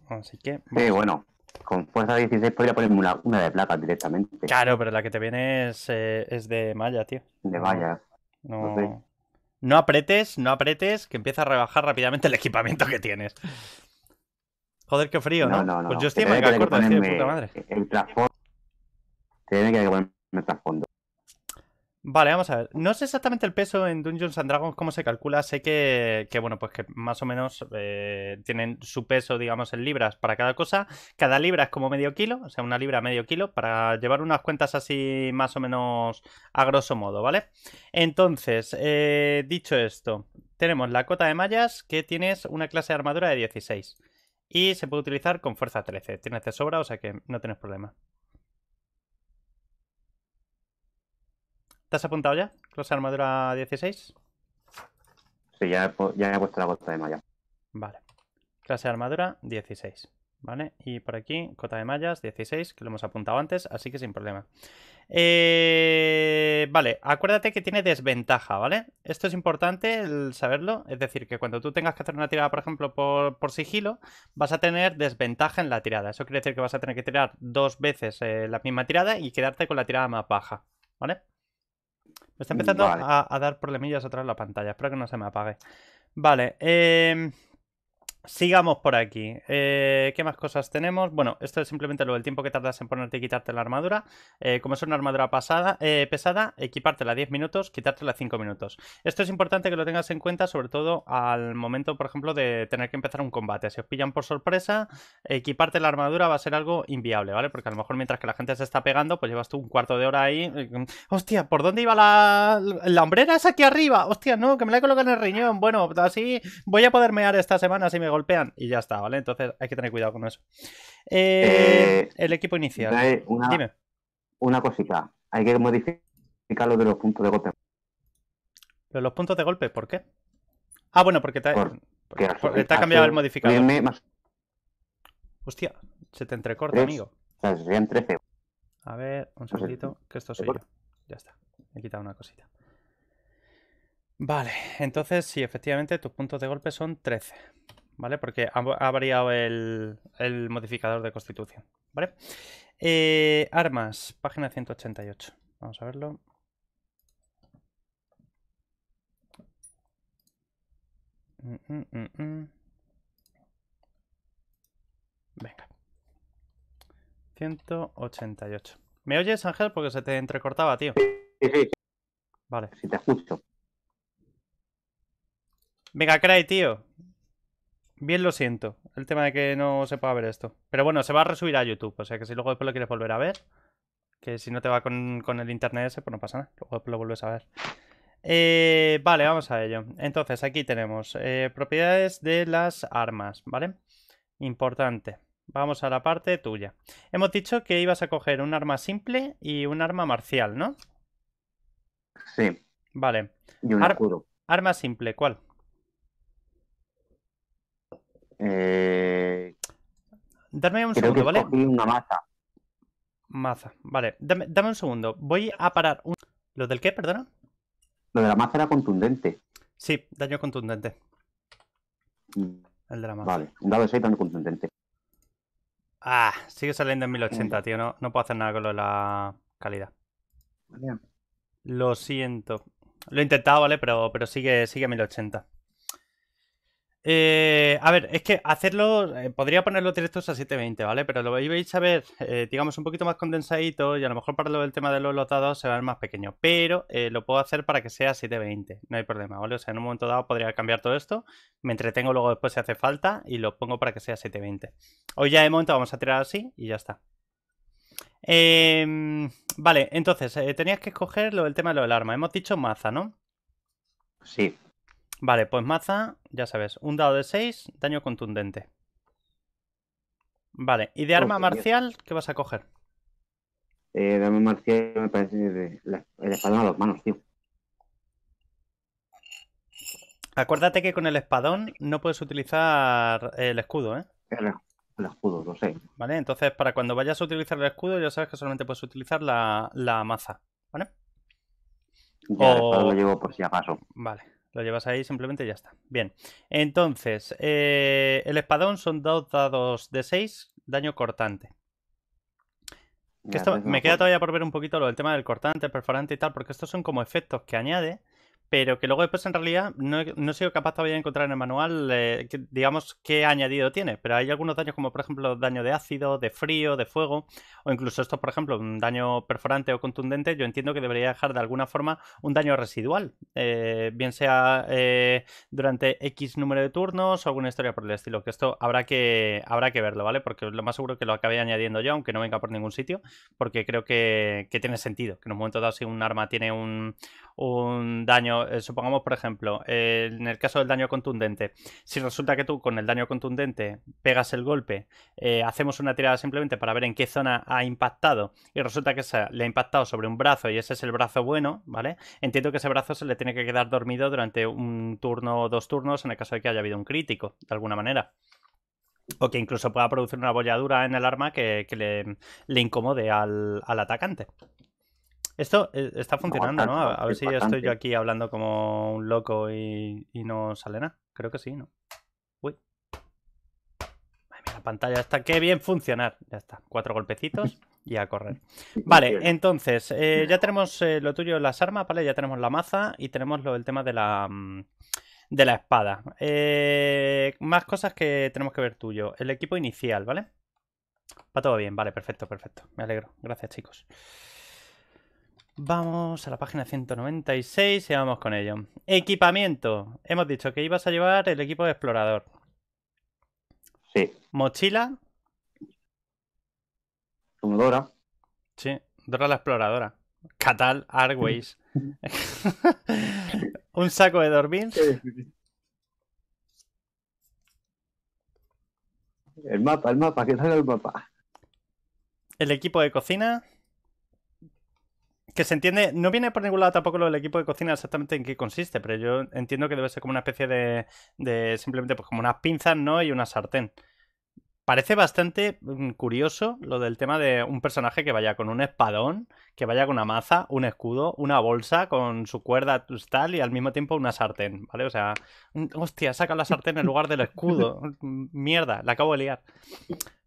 Así que... Sí, bueno, con fuerza 16 podría ponerme una, de plata directamente. Claro, pero la que te viene es, eh, es de malla, tío. De malla. No, no apretes, no apretes, que empieza a rebajar rápidamente el equipamiento que tienes. Joder, qué frío, ¿no? no, no pues yo estoy mega corto, de puta madre. El trasfondo. Tiene que ponerme trasfondo. Vale, vamos a ver. No sé exactamente el peso en Dungeons and Dragons, cómo se calcula. Sé que, que bueno, pues que más o menos eh, tienen su peso, digamos, en libras para cada cosa. Cada libra es como medio kilo, o sea, una libra medio kilo, para llevar unas cuentas así más o menos a grosso modo, ¿vale? Entonces, eh, dicho esto, tenemos la cota de mallas que tienes una clase de armadura de 16. Y se puede utilizar con fuerza 13. Tienes de sobra, o sea que no tienes problema. ¿Te has apuntado ya? Clase armadura 16. Sí, ya he, he puesto la cota de malla. Vale. Clase armadura 16. ¿Vale? Y por aquí, cota de mallas 16, que lo hemos apuntado antes, así que sin problema. Eh, vale, acuérdate que tiene desventaja, ¿vale? Esto es importante el saberlo, es decir, que cuando tú tengas que hacer una tirada, por ejemplo, por, sigilo, vas a tener desventaja en la tirada. Eso quiere decir que vas a tener que tirar dos veces eh, la misma tirada y quedarte con la tirada más baja, ¿vale? Me está empezando a, a, dar problemillas atrás la pantalla. Espero que no se me apague. Vale. Eh... Sigamos por aquí. Eh, ¿Qué más cosas tenemos? Bueno, esto es simplemente lo del tiempo que tardas en ponerte y quitarte la armadura. Eh, como es una armadura pasada, eh, pesada, equipártela 10 minutos, quitártela 5 minutos. Esto es importante que lo tengas en cuenta, sobre todo al momento, por ejemplo, de tener que empezar un combate. Si os pillan por sorpresa, equiparte la armadura va a ser algo inviable, ¿vale? Porque a lo mejor mientras que la gente se está pegando, pues llevas tú un cuarto de hora ahí. Mm, Hostia, ¿por dónde iba la, la hombrera? Es aquí arriba. Hostia, no, que me la he colocado en el riñón. Bueno, así voy a poder mear esta semana si me golpean y ya está, ¿vale? Entonces hay que tener cuidado con eso. Eh, eh, el equipo inicial. Eh, una, Dime. Una cosita. Hay que modificar lo de los puntos de golpe. ¿Los, los puntos de golpe? ¿Por qué? Ah, bueno, porque te, ha, cambiado el modificador. Hostia, se te entrecorta, amigo. 13. A ver, un segundito, que esto soy yo. Ya está, he quitado una cosita. Vale, entonces sí, efectivamente tus puntos de golpe son 13. ¿vale? Porque ha, variado el, modificador de constitución, ¿vale? Eh, armas, página 188. Vamos a verlo. Mm, mm, mm, Venga. 188. ¿Me oyes, Ángel? Porque se te entrecortaba, tío. Sí, sí. Vale. Si te ajusto. Venga, Cray, tío. Bien lo siento, el tema de que no se pueda ver esto. Pero bueno, se va a resubir a YouTube, o sea que si luego después lo quieres volver a ver, que si no te va con, el internet ese, pues no pasa nada, luego después lo vuelves a ver. Eh, vale, vamos a ello. Entonces, aquí tenemos eh, propiedades de las armas, ¿vale? Importante. Vamos a la parte tuya. Hemos dicho que ibas a coger un arma simple y un arma marcial, ¿no? Sí. Vale. Arma simple, ¿cuál? Eh, Dame un segundo, ¿vale? una maza. Maza, vale. Dame, un segundo. Voy a parar. Un... ¿Lo del qué, perdona? Lo de la maza era contundente. Sí, daño contundente. El de la maza. Vale, un dado 6, daño contundente. Ah, sigue saliendo en 1080, tío. No, puedo hacer nada con lo de la calidad. Lo siento. Lo he intentado, ¿vale? Pero, pero sigue, sigue 1080. Eh, a ver, es que hacerlo, eh, podría ponerlo directos a 720, ¿vale? Pero lo vais a ver, eh, digamos, un poquito más condensadito y a lo mejor para lo del tema de los lotados se va a ver más pequeño, pero lo puedo hacer para que sea 720, no hay problema, ¿vale? O sea, en un momento dado podría cambiar todo esto, me entretengo luego después si hace falta y lo pongo para que sea 720. Hoy ya de momento vamos a tirar así y ya está. Em, vale, entonces, tenías que escoger lo del tema de lo del arma, hemos dicho maza, ¿no? Sí. Vale, pues maza, ya sabes, un dado de 6, daño contundente. Vale, ¿y de arma marcial qué vas a coger? Eh, de arma marcial me parece el espadón a dos manos, tío. Acuérdate que con el espadón no puedes utilizar el escudo, ¿eh? El, escudo, lo sé. Vale, entonces para cuando vayas a utilizar el escudo ya sabes que solamente puedes utilizar la, maza, ¿vale? o... lo llevo por si acaso. Vale. Lo llevas ahí, simplemente ya está. Bien. Entonces, eh, el espadón son dos dados de 6, daño cortante. esto, pues me queda todavía por ver un poquito lo del tema del cortante, perforante y tal, porque estos son como efectos que añade pero que luego después en realidad no he, sido capaz todavía de encontrar en el manual, eh, que, digamos, qué añadido tiene. Pero hay algunos daños como por ejemplo daño de ácido, de frío, de fuego, o incluso esto por ejemplo, un daño perforante o contundente, yo entiendo que debería dejar de alguna forma un daño residual, eh, bien sea eh, durante X número de turnos o alguna historia por el estilo, que esto habrá que, habrá que verlo, ¿vale? Porque lo más seguro es que lo acabe añadiendo yo, aunque no venga por ningún sitio, porque creo que, tiene sentido, que en un momento dado si un arma tiene un daño eh, supongamos, por ejemplo, eh, en el caso del daño contundente, si resulta que tú con el daño contundente pegas el golpe, eh, hacemos una tirada simplemente para ver en qué zona ha impactado y resulta que se le ha impactado sobre un brazo y ese es el brazo bueno, ¿vale? Entiendo que ese brazo se le tiene que quedar dormido durante un turno o dos turnos en el caso de que haya habido un crítico, de alguna manera. O que incluso pueda producir una bolladura en el arma que, le, le, incomode al atacante. Esto eh, está funcionando, ¿no? A, ver si estoy yo aquí hablando como un loco y, no sale nada. Creo que sí, ¿no? Uy. la pantalla está. ¡Qué bien funcionar! Ya está. Cuatro golpecitos <laughs> y a correr. Vale, entonces, eh, <laughs> ya tenemos eh, lo tuyo, las armas, ¿vale? Ya tenemos la maza y tenemos lo, del tema de la. Mm, de la espada. más cosas que tenemos que ver tuyo. El equipo inicial, ¿vale? Va todo bien, vale, perfecto, perfecto. Me alegro. Gracias, chicos. Vamos a la página 196 y vamos con ello. Equipamiento. Hemos dicho que ibas a llevar el equipo de explorador. Sí. Mochila. Sí, Dora la exploradora. Catal, Arways. <laughs> Un saco de dormir. El mapa, el mapa, que salga el mapa. El equipo de cocina que se entiende, no viene por ningún lado tampoco lo del equipo de cocina exactamente en qué consiste, pero yo entiendo que debe ser como una especie de, simplemente pues como unas pinzas, ¿no? Y una sartén. Parece bastante mm, curioso lo del tema de un personaje que vaya con un espadón, que vaya con una maza, un escudo, una bolsa con su cuerda pues, tal y al mismo tiempo una sartén, ¿vale? O sea, hostia, saca la sartén en lugar del escudo. <laughs> Mierda, la acabo de liar.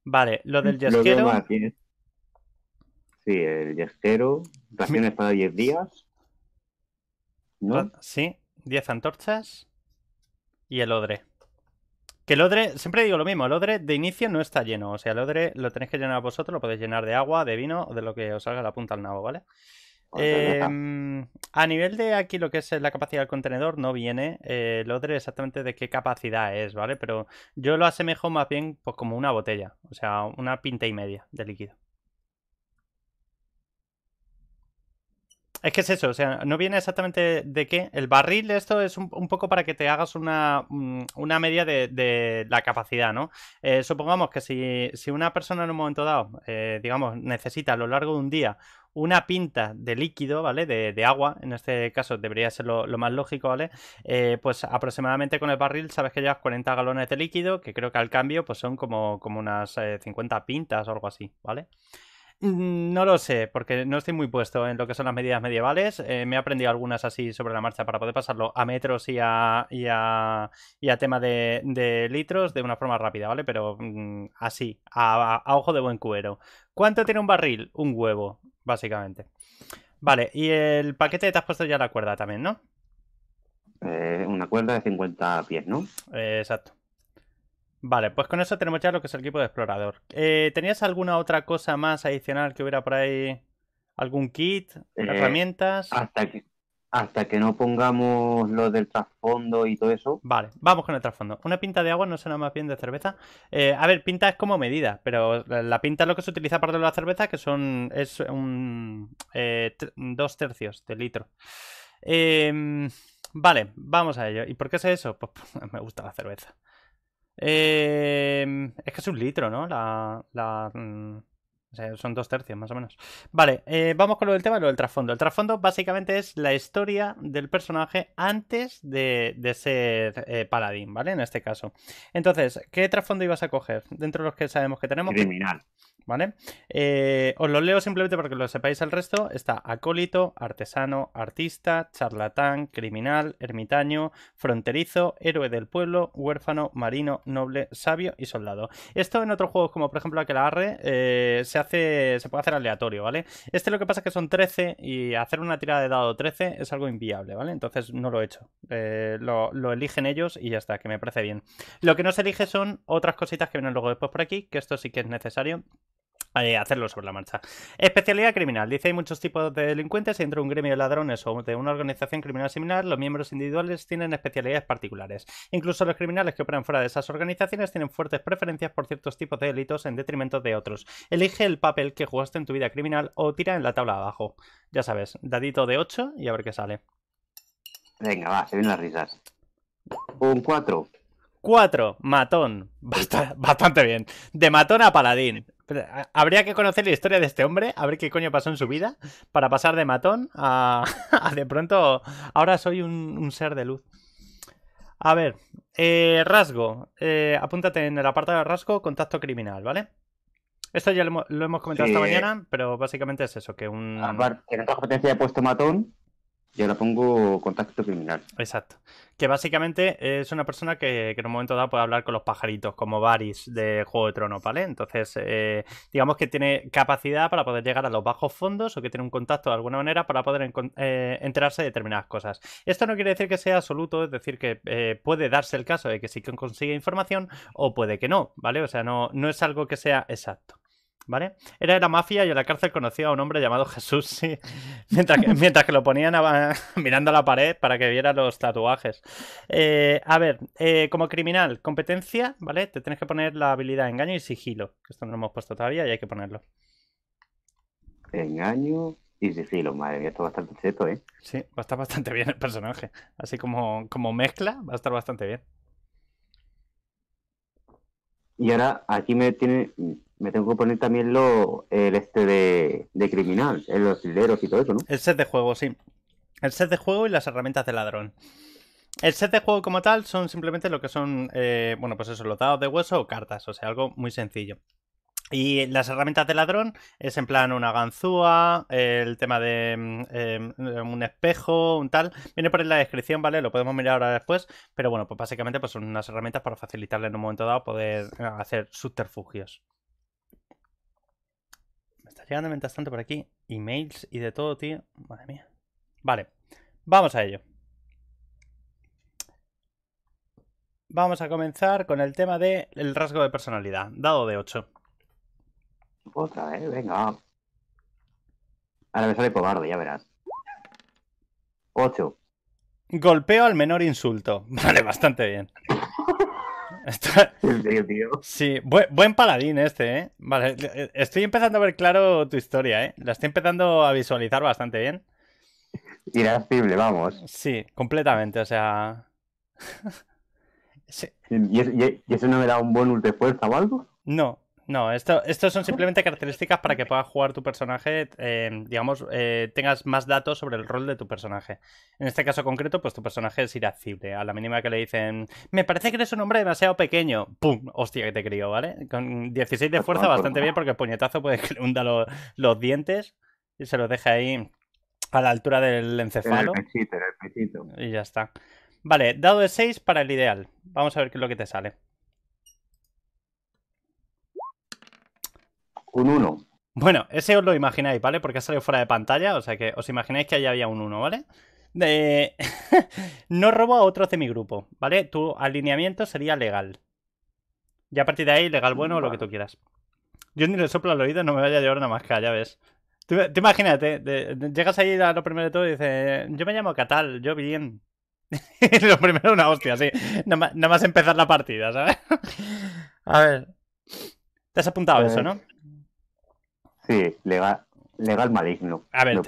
Vale, lo del yesquero. ¿eh? Sí, el yesquero, raciones para 10 días. ¿No? Ah, sí, 10 antorchas y el odre. Que el odre, siempre digo lo mismo, el odre de inicio no está lleno. O sea, el odre lo tenéis que llenar vosotros, lo podéis llenar de agua, de vino o de lo que os salga la punta al nabo, ¿vale? Pues em, a nivel de aquí lo que es la capacidad del contenedor no viene eh, el odre exactamente de qué capacidad es, ¿vale? Pero yo lo asemejo más bien pues, como una botella, o sea, una pinta y media de líquido. Es que es eso, o sea, no viene exactamente de qué. El barril, esto es un, poco para que te hagas una, mm, media de, la capacidad, ¿no? Eh, supongamos que si, una persona en un momento dado, eh, digamos, necesita a lo largo de un día una pinta de líquido, ¿vale? De, agua, en este caso debería ser lo, más lógico, ¿vale? Eh, pues aproximadamente con el barril sabes que llevas 40 galones de líquido, que creo que al cambio pues son como, como unas 50 pintas o algo así, ¿vale? vale Mm, no lo sé, porque no estoy muy puesto en lo que son las medidas medievales. Eh, me he aprendido algunas así sobre la marcha para poder pasarlo a metros y a, y a, y a tema de, litros de una forma rápida, ¿vale? Pero mm, así, a, ojo de buen cuero. ¿Cuánto tiene un barril? Un huevo, básicamente. Vale, y el paquete te has puesto ya la cuerda también, ¿no? Eh, una cuerda de 50 pies, ¿no? exacto. Vale, pues con eso tenemos ya lo que es el equipo de explorador. Eh, ¿Tenías alguna otra cosa más adicional que hubiera por ahí? ¿Algún kit? Eh, ¿Herramientas? Hasta que, hasta que no pongamos lo del trasfondo y todo eso. Vale, vamos con el trasfondo. Una pinta de agua no suena más bien de cerveza. Eh, a ver, pinta es como medida, pero la pinta es lo que se utiliza para la cerveza, que son es un, dos tercios de litro. Em, vale, vamos a ello. ¿Y por qué es eso? Pues <laughs> me gusta la cerveza. Eh, es que es un litro, ¿no? La, mm, son dos tercios, más o menos. Vale, eh, vamos con lo del tema, lo del trasfondo. El trasfondo básicamente es la historia del personaje antes de, de ser eh, paladín, ¿vale? En este caso. Entonces, ¿qué trasfondo ibas a coger? Dentro de los que sabemos que tenemos. Criminal. ¿vale? Eh, os lo leo simplemente porque lo sepáis el resto. Está acólito, artesano, artista, charlatán, criminal, ermitaño, fronterizo, héroe del pueblo, huérfano, marino, noble, sabio y soldado. Esto en otros juegos como por ejemplo Aquelarre eh, se hace, se puede hacer aleatorio, ¿vale? Este lo que pasa es que son 13 y hacer una tirada de dado 13 es algo inviable, ¿vale? Entonces no lo he hecho. Eh, lo, lo eligen ellos y ya está, que me parece bien. Lo que no se elige son otras cositas que vienen luego después por aquí, que esto sí que es necesario hacerlo sobre la marcha. Especialidad criminal. Dice, hay muchos tipos de delincuentes Entre un gremio de ladrones o de una organización criminal similar. Los miembros individuales tienen especialidades particulares. Incluso los criminales que operan fuera de esas organizaciones tienen fuertes preferencias por ciertos tipos de delitos en detrimento de otros. Elige el papel que jugaste en tu vida criminal o tira en la tabla abajo. Ya sabes, dadito de 8 y a ver qué sale. Venga, va, se vienen las risas. Un 4. 4. Matón. <laughs> bastante bien. De matón a paladín habría que conocer la historia de este hombre, a ver qué coño pasó en su vida, para pasar de matón a, <laughs> de pronto, ahora soy un, ser de luz. A ver, eh, rasgo. Eh, apúntate en el apartado de rasgo, contacto criminal, ¿vale? Esto ya lo, hemos comentado esta mañana, pero básicamente es eso, que un... en otra potencia puesto matón, y ahora pongo contacto criminal. Exacto. Que básicamente es una persona que, en un momento dado puede hablar con los pajaritos, como Varys de Juego de Tronos, ¿vale? Entonces, eh, digamos que tiene capacidad para poder llegar a los bajos fondos o que tiene un contacto de alguna manera para poder eh, enterarse de determinadas cosas. Esto no quiere decir que sea absoluto, es decir, que eh, puede darse el caso de que sí consiga consigue información o puede que no, ¿vale? O sea, no, no es algo que sea exacto. ¿Vale? Era de la mafia y en la cárcel conocía a un hombre llamado Jesús, <laughs> Mientras que, mientras que lo ponían <laughs> mirando a la pared para que viera los tatuajes. Eh, a ver, eh, como criminal, competencia, ¿vale? Te tienes que poner la habilidad engaño y sigilo. Que esto no lo hemos puesto todavía y hay que ponerlo. Engaño y sigilo, madre mía, esto va a estar cheto, ¿eh? Sí, va a estar bastante bien el personaje. Así como, como mezcla, va a estar bastante bien. Y ahora aquí me tiene me tengo que poner también lo, el este de, criminal, los hileros y todo eso, ¿no? El set de juego, sí. El set de juego y las herramientas de ladrón. El set de juego como tal son simplemente lo que son, eh, bueno, pues eso, los dados de hueso o cartas, o sea, algo muy sencillo. Y las herramientas de ladrón es en plan una ganzúa, el tema de mm, em, un espejo, un tal. Viene por en la descripción, ¿vale? Lo podemos mirar ahora después. Pero bueno, pues básicamente pues son unas herramientas para facilitarle en un momento dado poder eh, hacer subterfugios llegando mientras tanto por aquí emails y de todo, tío. Madre mía. Vale, vamos a ello. Vamos a comenzar con el tema del rasgo de personalidad, dado de 8. Otra vez, venga. Ahora me sale cobarde, ya verás. 8. Golpeo al menor insulto. <laughs> Vale, bastante bien. <laughs> <laughs> Sí, buen, paladín este, ¿eh? Vale, estoy empezando a ver claro tu historia, ¿eh? La estoy empezando a visualizar bastante bien. Irascible, vamos. Sí, completamente, o sea... <laughs> ¿Y, eso, ¿Y, eso no me da un bonus de fuerza o algo? No, no, esto, son simplemente características para que puedas jugar tu personaje, eh, digamos, eh, tengas más datos sobre el rol de tu personaje. En este caso concreto, pues tu personaje es irascible. A la mínima que le dicen, me parece que eres un hombre demasiado pequeño, ¡pum! Hostia, que te crío, ¿vale? Con 16 de ah, fuerza, bastante bien, porque el puñetazo puede que le hunda los dientes y se lo deje ahí a la altura del encefalo. El Y ya está. Vale, dado de 6 para el ideal. Vamos a ver qué es lo que te sale. Un 1. Bueno, ese os lo imagináis, ¿vale? Porque ha salido fuera de pantalla, o sea que os imagináis que ahí había un uno, ¿vale? <laughs> no robo a otros de mi grupo, ¿vale? Tu alineamiento sería legal. Y a partir de ahí, legal bueno o lo que tú quieras. Yo ni le soplo al oído, no me vaya a llevar una máscara, ya ves. te imagínate, llegas ahí a lo primero de todo y dices, yo me llamo Catal, yo bien. <laughs> lo primero una hostia, sí. Nada más, empezar la partida, ¿sabes? a ver. Te has apuntado eso, eh, ¿no? Sí, legal, legal maligno. A ver, lo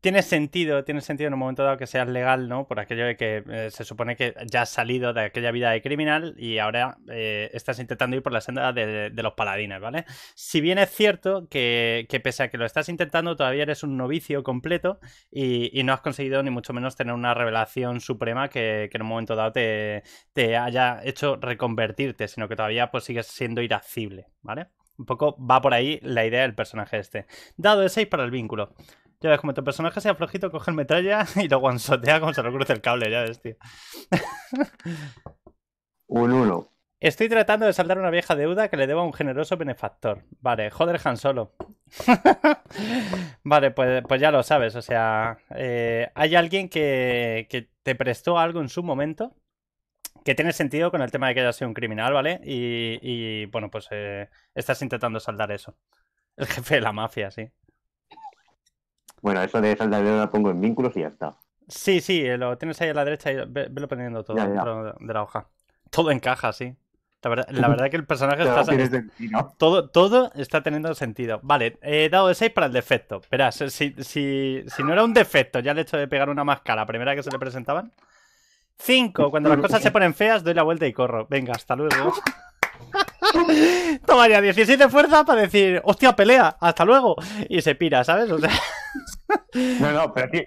Tiene sentido, tiene sentido en un momento dado que seas legal, ¿no? Por aquello de que eh, se supone que ya has salido de aquella vida de criminal y ahora eh, estás intentando ir por la senda de, los paladines, ¿vale? Si bien es cierto que, que, pese a que lo estás intentando, todavía eres un novicio completo y, no has conseguido ni mucho menos tener una revelación suprema que, que en un momento dado te, te, haya hecho reconvertirte, sino que todavía pues sigues siendo irascible, ¿vale? Un poco va por ahí la idea del personaje este. Dado de 6 para el vínculo. Ya ves, como tu personaje sea flojito, coge el metralla <laughs> y lo guansotea como se lo cruce el cable, ya ves, tío. <laughs> Un 1. Estoy tratando de saldar una vieja deuda que le debo a un generoso benefactor. Vale, joder, Han Solo. <laughs> vale, pues, pues, ya lo sabes. O sea, eh, hay alguien que, que te prestó algo en su momento que tiene sentido con el tema de que haya sido un criminal, ¿vale? Y, bueno, pues eh, estás intentando saldar eso. El jefe de la mafia, sí. Bueno, eso de saldar lo pongo en vínculos y ya está. Sí, sí, eh, lo tienes ahí a la derecha y velo poniendo todo de la hoja. Todo encaja, sí. La verdad, la que el personaje <laughs> está... Sentido. Todo, todo está teniendo sentido. Vale, he dado de 6 para el defecto. Verás, eh, si, si, si no era un defecto ya el hecho de pegar una máscara la primera que se le presentaban... 5. cuando las cosas se ponen feas, doy la vuelta y corro. Venga, hasta luego. Tomaría 17 fuerza para decir, hostia, pelea, hasta luego. Y se pira, ¿sabes? no, no, pero aquí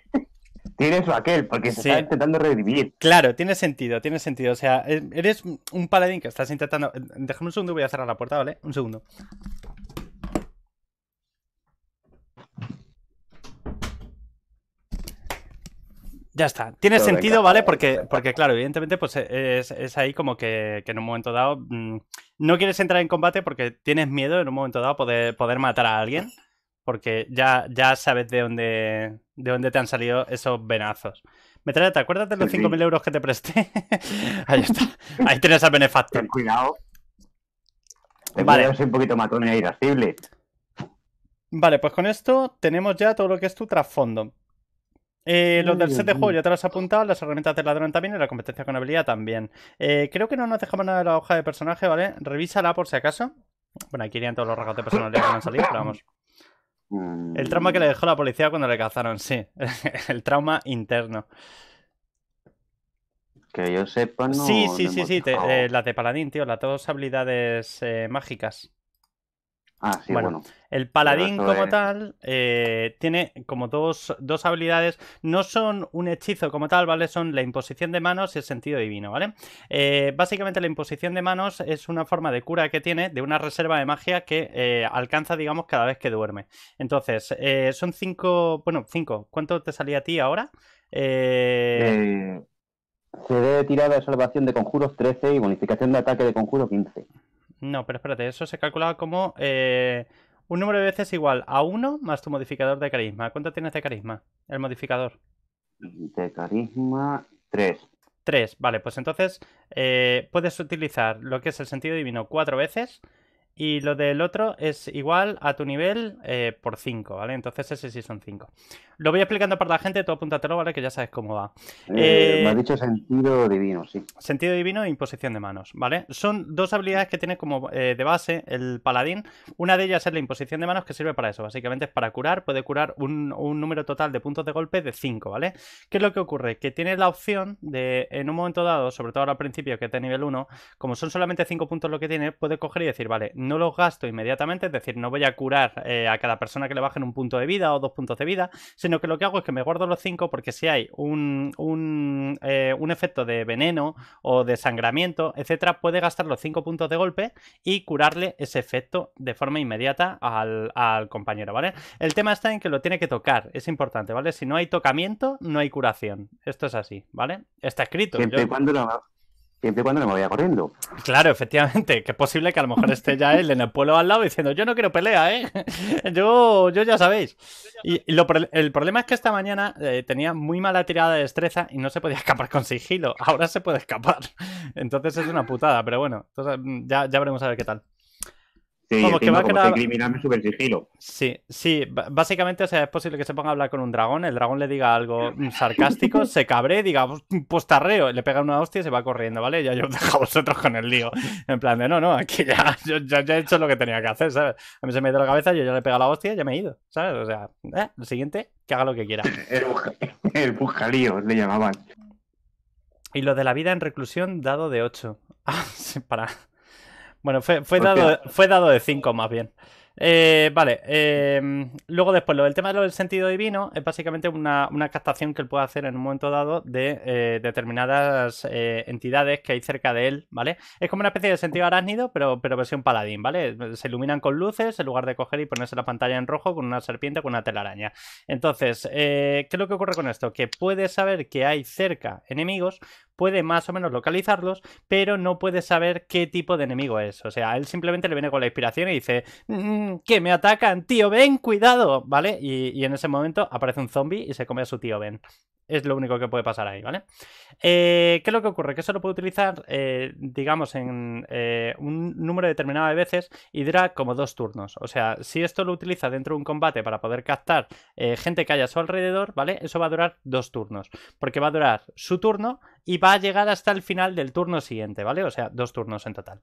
tienes aquel porque se está intentando revivir. Claro, tiene sentido, tiene sentido. O sea, e-, eres un paladín que estás intentando. Déjame un segundo, voy a cerrar la puerta, ¿vale? Un segundo. Ya está. Tiene sentido, ¿vale? Porque, porque, claro, evidentemente, pues es, ahí como que, en un momento dado mm, no quieres entrar en combate porque tienes miedo en un momento dado poder, poder matar a alguien. Porque ya, ya sabes de dónde, de dónde te han salido esos venazos. me ¿te acuerdas de los 5.000 euros que te presté? <laughs> ahí está. Ahí tienes al benefactor. Ten cuidado. vale. soy un poquito matón e irascible. Vale, pues con esto tenemos ya todo lo que es tu trasfondo. Eh, los del set de juego ya te los has apuntado, las herramientas del ladrón también y la competencia con habilidad también. Eh, creo que no nos dejamos nada de la hoja de personaje, ¿vale? Revísala por si acaso. Bueno, aquí irían todos los rasgos de personalidad que han salido, pero vamos. El trauma que le dejó la policía cuando le cazaron, sí. <laughs> El trauma interno. Que yo sepa, no. Sí, sí, sí, sí. Eh, las de Paladín, tío. Las dos habilidades mágicas. Ah, sí, bueno, El paladín como tal eh, tiene como dos, habilidades. No son un hechizo como tal, ¿vale? Son la imposición de manos y el sentido divino, ¿vale? Eh, básicamente la imposición de manos es una forma de cura que tiene de una reserva de magia que eh, alcanza, digamos, cada vez que duerme. Entonces, son cinco, bueno, cinco. ¿Cuánto te salía a ti ahora? Se debe tirar de salvación de conjuros 13 y bonificación de ataque de conjuro 15. No, pero espérate, eso se calcula como eh, un número de veces igual a uno más tu modificador de carisma. ¿Cuánto tienes de carisma? El modificador. De carisma 3. 3, vale, pues entonces eh, puedes utilizar lo que es el sentido divino cuatro veces y lo del otro es igual a tu nivel eh, por 5, ¿vale? Entonces ese sí son 5. Lo voy explicando para la gente, tú apúntatelo, ¿vale? Que ya sabes cómo va. Eh, me eh, dicho sentido divino, sí. Sentido divino e imposición de manos, ¿vale? Son dos habilidades que tiene como eh, de base el paladín. Una de ellas es la imposición de manos, que sirve para eso. Básicamente es para curar, puede curar un, número total de puntos de golpe de 5, ¿vale? ¿Qué es lo que ocurre? Que tiene la opción de, en un momento dado, sobre todo ahora al principio, que es nivel 1, como son solamente 5 puntos lo que tiene, puede coger y decir, vale, no los gasto inmediatamente, es decir, no voy a curar a cada persona que le bajen un punto de vida o dos puntos de vida, sino que lo que hago es que me guardo los cinco porque si hay un, un, eh, un efecto de veneno o de sangramiento, etcétera, puede gastar los cinco puntos de golpe y curarle ese efecto de forma inmediata al, compañero, ¿vale? El tema está en que lo tiene que tocar, es importante, ¿vale? Si no hay tocamiento, no hay curación. Esto es así, ¿vale? Está escrito. cuando siempre y cuando no me vaya corriendo. Claro, efectivamente, que es posible que a lo mejor esté ya él en el pueblo al lado diciendo, yo no quiero pelea, ¿eh? <laughs> yo, yo ya sabéis. Y, el problema es que esta mañana eh, tenía muy mala tirada de destreza y no se podía <laughs> escapar con sigilo. Ahora se puede escapar. Entonces es una putada, pero bueno, entonces ya, ya veremos a ver qué tal. Sí, como que va este a Sí, sí, básicamente, o sea, es posible que se ponga a hablar con un dragón, el dragón le diga algo mm, sarcástico, se cabre, diga, postarreo, pues, pues le pega una hostia y se va corriendo, ¿vale? Ya yo <laughs> dejo a vosotros con el lío. En plan de, no, no, aquí ya, he hecho lo que tenía que hacer, ¿sabes? A mí se me ha la cabeza, yo ya le he pegado la hostia y ya me he ido, ¿sabes? O sea, eh, lo siguiente, que haga lo que quiera. <laughs> El, busca, le llamaban. Y lo de la vida en reclusión dado de 8. <laughs> Ah, para, bueno, fue, fue dado, de 5 más bien. Eh, vale, eh, luego después, lo del tema del sentido divino es básicamente una, captación que él puede hacer en un momento dado de eh, determinadas entidades que hay cerca de él, ¿vale? Es como una especie de sentido arácnido, pero, pero versión paladín, ¿vale? Se iluminan con luces en lugar de coger y ponerse la pantalla en rojo con una serpiente o con una telaraña. Entonces, ¿qué es lo que ocurre con esto? Que puede saber que hay cerca enemigos puede más o menos localizarlos, pero no puede saber qué tipo de enemigo es. O sea, él simplemente le viene con la inspiración y dice, mm, que me atacan, tío Ben, cuidado, ¿vale? Y, y en ese momento aparece un zombie y se come a su tío Ben. Es lo único que puede pasar ahí, ¿vale? Eh, ¿Qué es lo que ocurre? Que eso lo puede utilizar, eh, digamos, en eh, un número determinado de veces y dura como dos turnos. O sea, si esto lo utiliza dentro de un combate para poder captar gente que haya a su alrededor, ¿vale? Eso va a durar dos turnos. Porque va a durar su turno y va a llegar hasta el final del turno siguiente, ¿vale? O sea, dos turnos en total.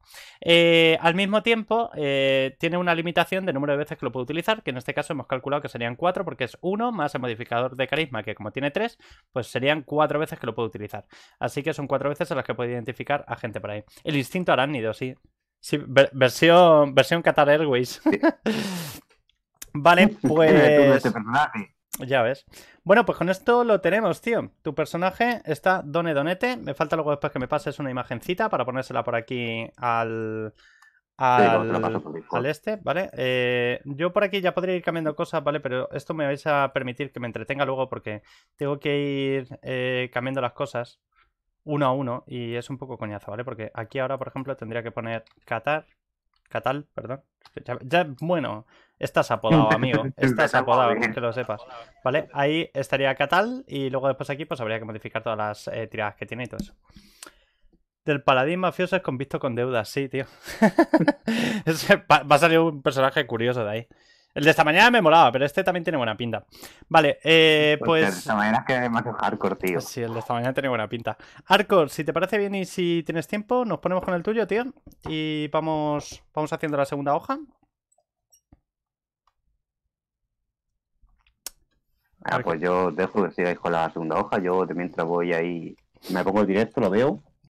al mismo tiempo, tiene una limitación de número de veces que lo puede utilizar, que en este caso hemos calculado que serían cuatro, porque es uno más el modificador de carisma, que como tiene tres, pues serían cuatro veces que lo puedo utilizar. Así que son cuatro veces en las que puedo identificar a gente por ahí. El instinto aránido, sí. Sí, versión, versión Qatar Airways. <laughs> vale, <laughs> este pues... Ya ves. Bueno, pues con esto lo tenemos, tío. Tu personaje está Done Donete. Me falta luego después que me pases una imagencita para ponérsela por aquí al, al, este, ¿vale? Eh, yo por aquí ya podría ir cambiando cosas, ¿vale? Pero esto me vais a permitir que me entretenga luego porque tengo que ir eh, cambiando las cosas uno a uno y es un poco coñazo, ¿vale? Porque aquí ahora, por ejemplo, tendría que poner Qatar, Catal, perdón. Ya, bueno, estás apodado, <laughs> amigo. Estás apodado, que lo sepas. ¿Vale? Ahí estaría Catal y luego después aquí pues habría que modificar todas las eh, tiradas que tiene y todo eso. Del paladín mafioso es convicto con deudas, sí, tío. <laughs> Va a salir un personaje curioso de ahí. El de esta mañana me molaba, pero este también tiene buena pinta. Vale, eh, pues, pues. El de esta mañana es que es más hardcore, tío. Sí, el de esta mañana tiene buena pinta. Hardcore, si te parece bien y si tienes tiempo, nos ponemos con el tuyo, tío. Y vamos, vamos haciendo la segunda hoja. Ah, pues yo dejo que sigáis con la segunda hoja. Yo de mientras voy ahí, me pongo el directo, lo veo.